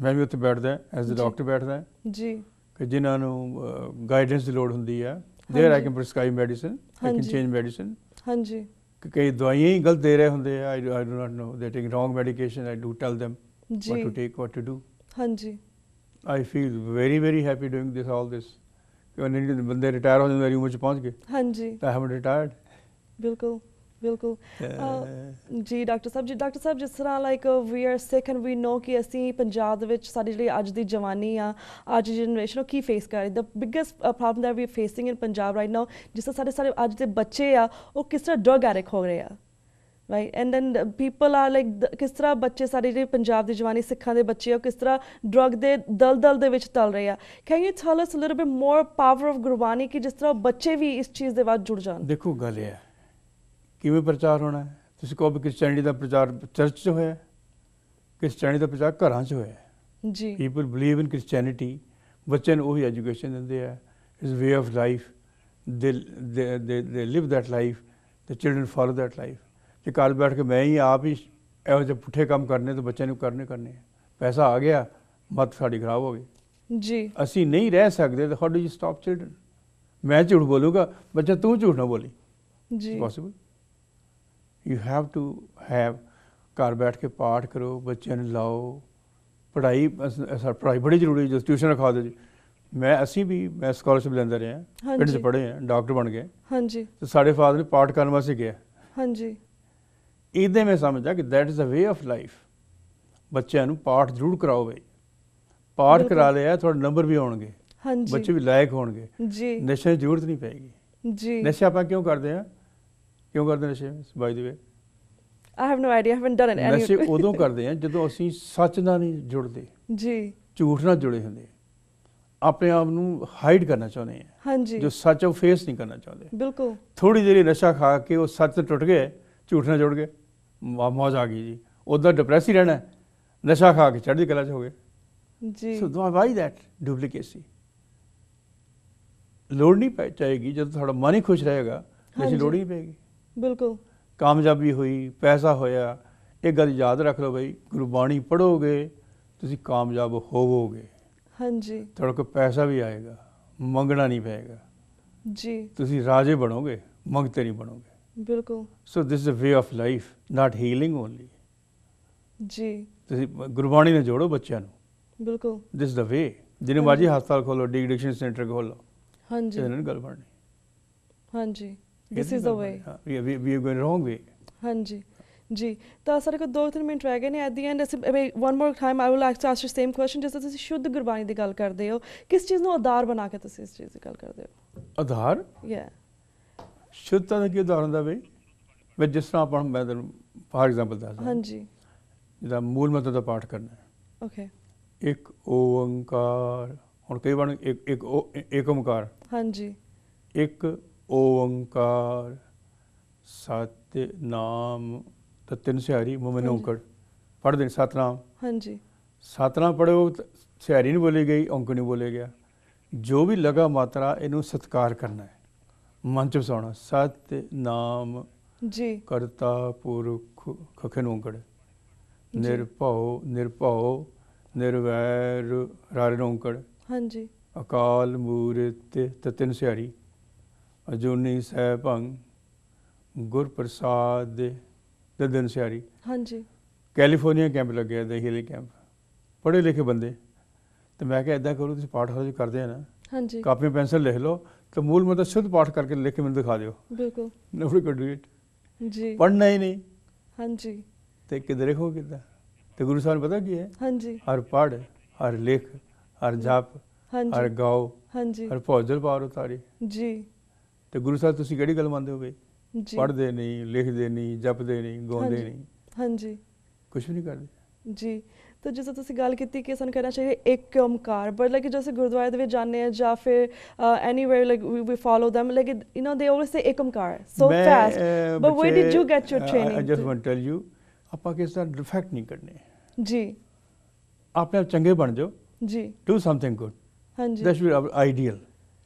ਮੈਂ ਵੀ ਉੱਥੇ ਬੈਠਦਾ ਐਜ਼ ਅ ਡਾਕਟਰ ਬੈਠਦਾ ਜੀ ਕਿ ਜਿਨ੍ਹਾਂ ਨੂੰ ਗਾਈਡੈਂਸ ਦੀ ਲੋੜ ਹੁੰਦੀ ਆ there I can prescribe medicine I can change medicine ਹਾਂਜੀ ਕਿ ਕਈ ਦਵਾਈਆਂ ਹੀ ਗਲਤ ਦੇ ਰਹੇ ਹੁੰਦੇ ਆ ਆਈ ਡੋ not know they taking wrong medication I do tell them what to take what to do ਹਾਂਜੀ I feel very very happy doing this all this ਕਿ ਉਹਨਾਂ ਨੇ ਬੰਦੇ ਰਿਟਾਇਰ ਹੋ ਜਾਂਦੇ ਮੇਰੀ ਉਮਰ ਚ ਪਹੁੰਚ ਗਏ ਹਾਂਜੀ ਤਾਂ ਹਮ ਰਿਟਾਇਰਡ ਬਿਲਕੁਲ ਬਿਲਕੁਲ ਜੀ ਡਾਕਟਰ ਸਾਹਿਬ ਜੀ ਡਾਕਟਰ ਸਾਹਿਬ ਜਿਸ ਤਰ੍ਹਾਂ like we are sick and we know ਕਿ ਅਸੀਂ ਪੰਜਾਬ ਦੇ ਵਿੱਚ ਸਾਡੀ ਜਿਹੜੀ ਅੱਜ ਦੀ ਜਵਾਨੀ ਆ ਅੱਜ ਦੀ ਜਨਰੇਸ਼ਨ ਉਹ ਕੀ ਫੇਸ ਕਰ ਰਹੀ the biggest problem that we are facing in Punjab right now ਜਿਸ ਤਰ੍ਹਾਂ ਸਾਡੇ ਸਾਰੇ ਅੱਜ ਦੇ ਬੱਚੇ ਆ ਉਹ ਕਿਸ ਤਰ੍ਹਾਂ ਡਰਗ ਐਡਿਕ ਹੋ ਰਹੇ ਆ right and then people are like ਕਿਸ ਤਰ੍ਹਾਂ ਬੱਚੇ ਸਾਡੇ ਜਿਹੜੇ ਪੰਜਾਬ ਦੀ ਜਵਾਨੀ ਸਿੱਖਾਂ ਦੇ ਬੱਚੇ ਆ ਉਹ ਕਿਸ ਤਰ੍ਹਾਂ ਡਰਗ ਦੇ ਦਲਦਲ ਦੇ ਵਿੱਚ ਤਲ ਰਹੇ ਆ can you tell us a little bit more power of Gurbani ਕਿ ਜਿਸ ਤਰ੍ਹਾਂ ਬੱਚੇ ਵੀ ਇਸ ਚੀਜ਼ ਦੇ ਵੱਲ ਜੁੜ ਜਾਣ ਦੇਖੋ ਗੱਲ ਇਹ ਹੈ किमें प्रचार होना है तुम कहो भी क्रिश्चैनिटी का प्रचार चर्च हो क्रिश्चैनिटी का प्रचार घर हो पीपल बिलीव इन क्रिश्चैनिटी बच्चे उ एजुकेशन देंगे is way of life they live that life the children follow that life जो कल बैठ के मैं ही आप ही यहोजे पुठे काम करने तो बच्चे करने करने पैसा आ गया मत साड़ी खराब हो गई जी असी नहीं रह सकते तो how do you stop children मैं झूठ बोलूँगा बच्चा तू झूठ ना बोली जी possible you have to have ਘਰ ਬੈਠ ਕੇ ਪਾਠ ਕਰੋ ਬੱਚਿਆਂ ਨੂੰ ਲਾਓ ਪੜ੍ਹਾਈ ਸਰ ਪੜ੍ਹਾਈ ਬੜੀ ਜ਼ਰੂਰੀ ਜਿਸ ਟਿਊਸ਼ਨ ਰਖਾ ਦੇ ਜੀ ਮੈਂ ਅਸੀਂ ਵੀ ਮੈਂ ਸਕਾਲਰਸ਼ਿਪ ਲੈਂਦੇ ਰਹੇ ਹਾਂ ਪਿੰਡ 'ਚ ਪੜ੍ਹੇ ਹਾਂ ਡਾਕਟਰ ਬਣ ਗਏ ਹਾਂਜੀ ਤੇ ਸਾਡੇ ਫਾਦਰ ਨੇ ਪਾਠ ਕਰਨ ਵਾਸਤੇ ਗਿਆ ਹਾਂਜੀ ਇਹਦੇ ਮੈਂ ਸਮਝਦਾ ਕਿ that is a way of life ਬੱਚਿਆਂ ਨੂੰ ਪਾਠ ਜ਼ਰੂਰ ਕਰਾਓ ਬਈ ਪਾਠ ਕਰਾ ਲਿਆ ਤੁਹਾਡੇ ਨੰਬਰ ਵੀ ਆਉਣਗੇ ਹਾਂਜੀ ਬੱਚੇ ਵੀ ਲਾਇਕ ਹੋਣਗੇ ਜੀ ਨਸ਼ੇ ਦੀ ਜ਼ਰੂਰਤ ਨਹੀਂ ਪੈਗੀ ਜੀ ਨਸ਼ਾ ਆਪਾਂ ਕਿਉਂ ਕਰਦੇ ਆ ਕਿਉਂ ਕਰਦੇ ਨਸ਼ੇ by the way I have no idea haven't done it any ਨਸ਼ੇ ਉਦੋਂ ਕਰਦੇ ਆ ਜਦੋਂ ਅਸੀਂ ਸੱਚ ਨਾਲ ਨਹੀਂ ਜੁੜਦੇ ਜੀ ਝੂਠ ਨਾਲ ਜੁੜੇ ਹੁੰਦੇ ਆਪਣੇ ਆਪ ਨੂੰ ਹਾਈਡ ਕਰਨਾ ਚਾਹੁੰਦੇ ਆ ਹਾਂਜੀ ਜੋ ਸੱਚ ਉਹ ਫੇਸ ਨਹੀਂ ਕਰਨਾ ਚਾਹੁੰਦੇ ਬਿਲਕੁਲ ਥੋੜੀ ਜਿਹੀ ਨਸ਼ਾ ਖਾ ਕੇ ਉਹ ਸੱਚ ਟੁੱਟ ਗਏ ਝੂਠ ਨਾਲ ਜੁੜ ਗਏ ਮੌਜ ਆ ਗਈ ਜੀ ਉਦੋਂ ਡਿਪਰੈਸ ਹੀ ਰਹਿਣਾ ਨਸ਼ਾ ਖਾ ਕੇ ਚੜ੍ਹਦੀ ਕਲਾ ਚ ਹੋ ਗਏ ਜੀ ਸੋ ਦੋ ਵਾਈ ਦੈਟ ਡੁਪਲੀਕੇਸੀ ਲੋੜ ਨਹੀਂ ਪੈ ਚਾਹੀਗੀ ਜਦੋਂ ਤੁਹਾਡਾ ਮਨ ਹੀ ਖੁਸ਼ ਰਹੇਗਾ ਨਸ਼ੇ ਲੋੜ ਹੀ ਪੈਗੀ ਬਿਲਕੁਲ ਕਾਮਯਾਬੀ ਹੋਈ ਪੈਸਾ ਹੋਇਆ ਇਹ ਗੱਲ ਯਾਦ ਰੱਖ ਲਓ ਬਈ ਗੁਰਬਾਣੀ ਪੜੋਗੇ ਤੁਸੀਂ ਕਾਮਯਾਬ ਹੋਵੋਗੇ ਹਾਂਜੀ ਤੁਹਾਡੇ ਕੋਲ ਪੈਸਾ ਵੀ ਆਏਗਾ ਮੰਗਣਾ ਨਹੀਂ ਪਏਗਾ ਜੀ ਤੁਸੀਂ ਰਾਜੇ ਬਣੋਗੇ ਮੰਗਤੇ ਨਹੀਂ ਬਣੋਗੇ ਬਿਲਕੁਲ so this is a way of life not healing only ਜੀ ਤੁਸੀਂ ਗੁਰਬਾਣੀ ਨਾਲ ਜੋੜੋ ਬੱਚਿਆਂ ਨੂੰ ਬਿਲਕੁਲ ਥਿਸ ਇਜ਼ ਅ ਵੇ ਜਿਹਨੇ ਬਾਜੀ ਹਸਪਤਾਲ ਖੋਲੋ ਡਿਗਡਿਕਸ਼ਨ ਸੈਂਟਰ ਖੋਲੋ ਹਾਂਜੀ ਇਹਨਾਂ ਨੂੰ ਗੱਲ ਬਣਨੀ ਹਾਂਜੀ this is the way we we we are going wrong way hanji Ji, ਤਾਂ ਸਾਡੇ ਕੋਲ ਦੋ ਤਿੰਨ ਮਿੰਟ ਰਹਿ ਗਏ ਨੇ ਐਟ ਦੀ ਐਂਡ ਅਸੀਂ one more time I will ask you same question ਜਿਸ ਤੁਸੀਂ ਸ਼ੁੱਧ ਗੁਰਬਾਣੀ ਦੀ ਗੱਲ ਕਰਦੇ ਹੋ ਕਿਸ ਚੀਜ਼ ਨੂੰ ਆਧਾਰ ਬਣਾ ਕੇ ਤੁਸੀਂ ਇਸ ਚੀਜ਼ ਦੀ ਗੱਲ ਕਰਦੇ ਹੋ ਆਧਾਰ ਯਾ ਸ਼ੁੱਧਤਾ ਦਾ ਕੀ ਆਧਾਰ ਹੁੰਦਾ ਬਈ ਮੈਂ ਜਿਸ ਤਰ੍ਹਾਂ ਆਪਾਂ ਮੈਂ ਤੁਹਾਨੂੰ ਫਾਰ ਐਗਜ਼ਾਮਪਲ ਦੱਸਦਾ ਹਾਂਜੀ ਜਿਹਦਾ ਮੂਲ ਮੰਤਰ ਦਾ ਪਾਠ ਕਰਨਾ ਓਕੇ ਇੱਕ ਓੰਕਾਰ ਹੁਣ ਕਈ ਵਾਰ ਇੱਕ ਇੱਕ ਓ ਇੱਕ ਓੰਕਾਰ ਹਾਂਜੀ ਇੱਕ ਓੰਕਾਰ ਸਤਿ ਨਾਮ ਤਾਂ ਤਿੰਨ ਸਿਹਾਰੀ ਮੂਮਨ ਓੰਕੜ ਪੜਦੇ ਸਤਨਾਮ ਹਾਂਜੀ ਸਤਨਾਮ ਪੜਿਓ ਸਿਹਾਰੀ ਨਹੀਂ ਬੋਲੀ ਗਈ ਓੰਕ ਨਹੀਂ ਬੋਲੇ ਗਿਆ ਜੋ ਵੀ ਲਗਾ ਮਾਤਰਾ ਇਹਨੂੰ ਸਤਕਾਰ ਕਰਨਾ ਹੈ ਮਨ ਚ ਵਸਾਉਣਾ ਸਤਿ ਨਾਮ ਜੀ ਕਰਤਾ ਪੁਰਖ ਨੂੰ ਓੰਕੜ ਨਿਰਭਉ ਨਿਰਭਉ ਨਿਰਵੈਰ ਨੂੰ ਓੰਕੜ ਹਾਂਜੀ ਅਕਾਲ ਮੂਰਤ ਤਤਿਨ ਸਿਹਾਰੀ ਅਜੂਨੀ ਸਹਿਭੰ ਗੁਰਪ੍ਰਸਾਦ ਦੇ ਦਦਨ ਸਿਆਰੀ ਹਾਂਜੀ ਕੈਲੀਫੋਰਨੀਆ ਕੈਂਪ ਲੱਗਿਆ ਦੇ ਹਿਲੀ ਕੈਂਪ ਪੜ੍ਹੇ ਲਿਖੇ ਬੰਦੇ ਤੇ ਮੈਂ ਕਿਹਾ ਇਦਾਂ ਕਰੋ ਤੁਸੀਂ ਪਾਠ ਜੀ ਕਰਦੇ ਆ ਨਾ ਹਾਂਜੀ ਕਾਪੀ ਪੈਨਸਲ ਲਿਖ ਲਓ ਤੇ ਮੂਲ ਮਤ ਸਿੱਧ ਪਾਠ ਕਰਕੇ ਲਿਖ ਕੇ ਮੈਨੂੰ ਦਿਖਾ ਦਿਓ ਬਿਲਕੁਲ ਨਫਰ ਕੁਡ ਜੀ ਪੜਨਾ ਹੀ ਨਹੀਂ ਹਾਂਜੀ ਤੇ ਕਿਧਰੇ ਹੋ ਕਿਦਾਂ ਤੇ ਗੁਰੂ ਸਾਹਿਬ ਪਤਾ ਕੀ ਹੈ ਹਾਂਜੀ ਹਰ ਪੜ ਹਰ ਲਿਖ ਹਰ ਜਾਪ ਹਰ ਗਾਓ ਹਾਂਜੀ ਹਰ ਭੋਜਲ ਪਾਰ ਉਤਾਰੀ ਜੀ ਤੇ ਗੁਰੂ ਸਾਹਿਬ ਤੁਸੀਂ ਕਿਹੜੀ ਗੱਲ ਮੰਨਦੇ ਹੋਗੇ ਜੀ ਪੜਦੇ ਨਹੀਂ ਲਿਖਦੇ ਨਹੀਂ ਜਪਦੇ ਨਹੀਂ ਗਾਉਂਦੇ ਨਹੀਂ ਹਾਂਜੀ ਕੁਝ ਵੀ ਨਹੀਂ ਕਰਦੇ ਜੀ ਤਾਂ ਜਿਸ ਤਰ੍ਹਾਂ ਤੁਸੀਂ ਗੱਲ ਕੀਤੀ ਕਿ ਸਾਨੂੰ ਕਰਨਾ ਚਾਹੀਦਾ ਇੱਕ ਓਮਕਾਰ ਬਟ ਲਾਈਕ ਜਿਵੇਂ ਗੁਰਦੁਆਰੇ ਦੇ ਵਿੱਚ ਜਾਂਦੇ ਆ ਜਾਂ ਫਿਰ anywhere like we follow them like you know they always say ਇੱਕ Omkar so fast but where did you get your training I just want tell you ਆਪਾਂ ਕਿਸੇ ਦਾ ਡਿਫੈਕਟ ਨਹੀਂ ਕਰਨੇ ਜੀ ਆਪਣੇ ਆਪ ਚੰਗੇ ਬਣ ਜਾਓ ਜੀ ਡੂ ਸਮਥਿੰਗ ਗੁੱਡ ਹਾਂਜੀ that should ideal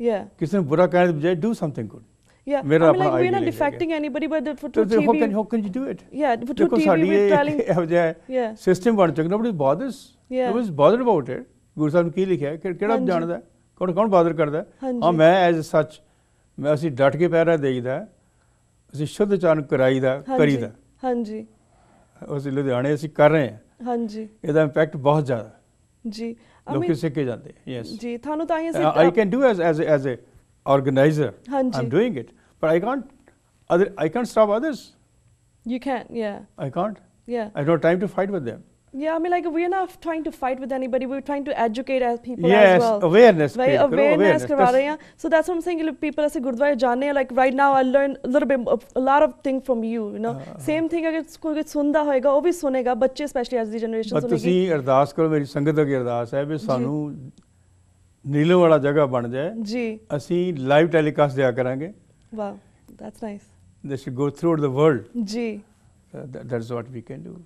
yeah kisi ਨੂੰ bura kehne ਦੀ bajaye do something good Yeah, mera apna idea hai we're not defecting anybody, but the, for so TV, how can how can you do it? Yeah, for two TV, we're telling. Yeah. System ban chuk nobody bothers. Yeah. Nobody's bothered about it. guru Guru Sahib ਨੇ ਕੀ ਲਿਖਿਆ ਕਿ ਕਿਹੜਾ ਜਾਣਦਾ ਕੌਣ ਕੌਣ bother ਕਰਦਾ ਹਾਂ ਮੈਂ ਐਜ਼ ਸੱਚ ਮੈਂ ਅਸੀਂ ਡਟ ਕੇ ਪੈਰਾ ਦੇਖਦਾ ਅਸੀਂ ਸ਼ੁੱਧ ਚਾਨ ਕਰਾਈਦਾ ਕਰੀਦਾ ਹਾਂਜੀ ਅਸੀਂ ਲੁਧਿਆਣੇ ਅਸੀਂ ਕਰ ਰਹੇ ਹਾਂ ਹਾਂਜੀ ਇਹਦਾ ਇੰਪੈਕਟ ਬਹੁਤ ਜ਼ਿਆਦਾ ਜੀ ਲੋਕੀ ਸਿੱਕੇ ਜਾਂਦੇ ਯੈਸ ਜੀ ਤੁਹਾਨੂੰ ਤਾਂ ਹੀ ਅਸੀਂ I can do S S S a organizer ਹਾਂਜੀ I'm doing it but I can't other I can't stop others you can yeah I can't yeah I don't time to fight with them yeah, I mean, like we're not trying to fight with anybody. We're trying to educate as people yes, as well. awareness. Right, awareness. awareness. So that's what I'm saying. Like, people say Gurdwara Jane. Like right now, I learned a little bit, of, a lot of things from you. You know, uh, same thing. If कोई कुछ सुनता होएगा, वो भी सुनेगा. especially as the generation but to see, अरदास करो मेरी संगत अगे अरदास है भी सानू नीलो वाला जगह बन जाए. live telecast दिया karenge. Wow, that's nice. They should go through the world. जी. Uh, that's what we can do.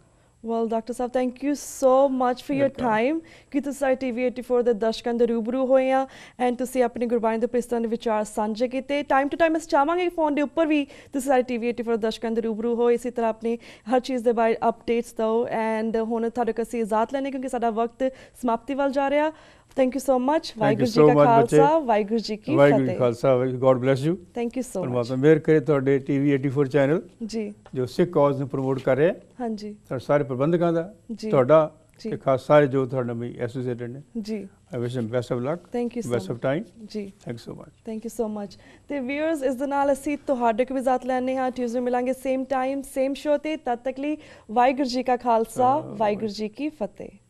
Well doctor sahib thank you so much for your time ਕਿ ਤੁਸੀਂ ਟੀਵੀ 84 ਦੇ ਦਰਸ਼ਕਾਂ ਦੇ ਰੂਬਰੂ ਹੋਏ ਆ ਐਂਡ ਤੁਸੀਂ ਆਪਣੇ ਗੁਰਬਾਣੀ ਦੇ ਪ੍ਰਸਤਨ ਦੇ ਵਿਚਾਰ ਸਾਂਝੇ ਕੀਤੇ ਟਾਈਮ ਟੂ ਟਾਈਮ ਅਸ ਚਾਹਾਂਗੇ ਫੋਨ ਦੇ ਉੱਪਰ ਵੀ ਤੁਸੀਂ ਸਾਡੇ ਟੀਵੀ 84 ਦਰਸ਼ਕਾਂ ਦੇ ਰੂਬਰੂ ਹੋ ਇਸੇ ਤਰ੍ਹਾਂ ਆਪਣੇ ਹਰ ਚੀਜ਼ ਦੇ ਬਾਰੇ ਅਪਡੇਟਸ ਦਿਓ ਐਂਡ ਹੁਣ ਤੁਹਾਡੇ ਕੋਲ ਸੀ ਇਜਾਜ਼ਤ ਲੈਣੇ ਕਿਉਂਕਿ ਸਾਡਾ ਵਕਤ ਸਮਾਪਤੀ ਵੱਲ ਜਾ ਰਿਹਾ thank you so much Waheguru ji ਦਾ ਖਾਲਸਾ ਵਾਹਿਗੁਰੂ ਜੀ ਕੀ Fateh Waheguru ji Khalsa God bless you thank you so much ਪਰਮਾਤਮਾ ਮਿਹਰ ਕਰੇ ਤੁਹਾਡੇ ਟੀਵੀ 84 ਚੈਨਲ ਜੀ ਜੋ ਸਿੱਖ ਕਾਜ਼ ਨੂੰ ਪ੍ਰਮੋਟ ਕਰ ਰਿਹਾ ਹੈ ਹਾਂਜੀ ਸਾਰੇ ਪ੍ਰਬੰਧਕਾਂ ਦਾ ਤੁਹਾਡਾ ਤੇ ਖਾਸ ਸਾਰੇ ਜੋ ਤੁਹਾਡੇ ਨਾਲ ਐਸੋਸੀਏਟਡ ਨੇ ਜੀ I wish him best of luck thank you so best of time ਜੀ thank so much thank you so much ਤੇ ਵੀਅਰਸ ਇਸ ਦੇ ਨਾਲ ਅਸੀਂ ਤੁਹਾਡੇ ਕੋਲ ਵੀ ਜ਼ਾਤ ਲੈਣੇ ਹਾਂ ਟਿਊਜ਼ਡੇ ਮਿਲਾਂਗੇ ਸੇਮ ਟਾਈਮ ਸੇਮ ਸ਼ੋ ਤੇ ਤਦ ਤੱਕ ਲਈ ਵਾਹਿਗੁਰੂ ਜੀ ਕਾ ਖਾਲਸਾ ਵਾਹਿਗੁਰੂ ਜੀ ਕੀ ਫਤਿਹ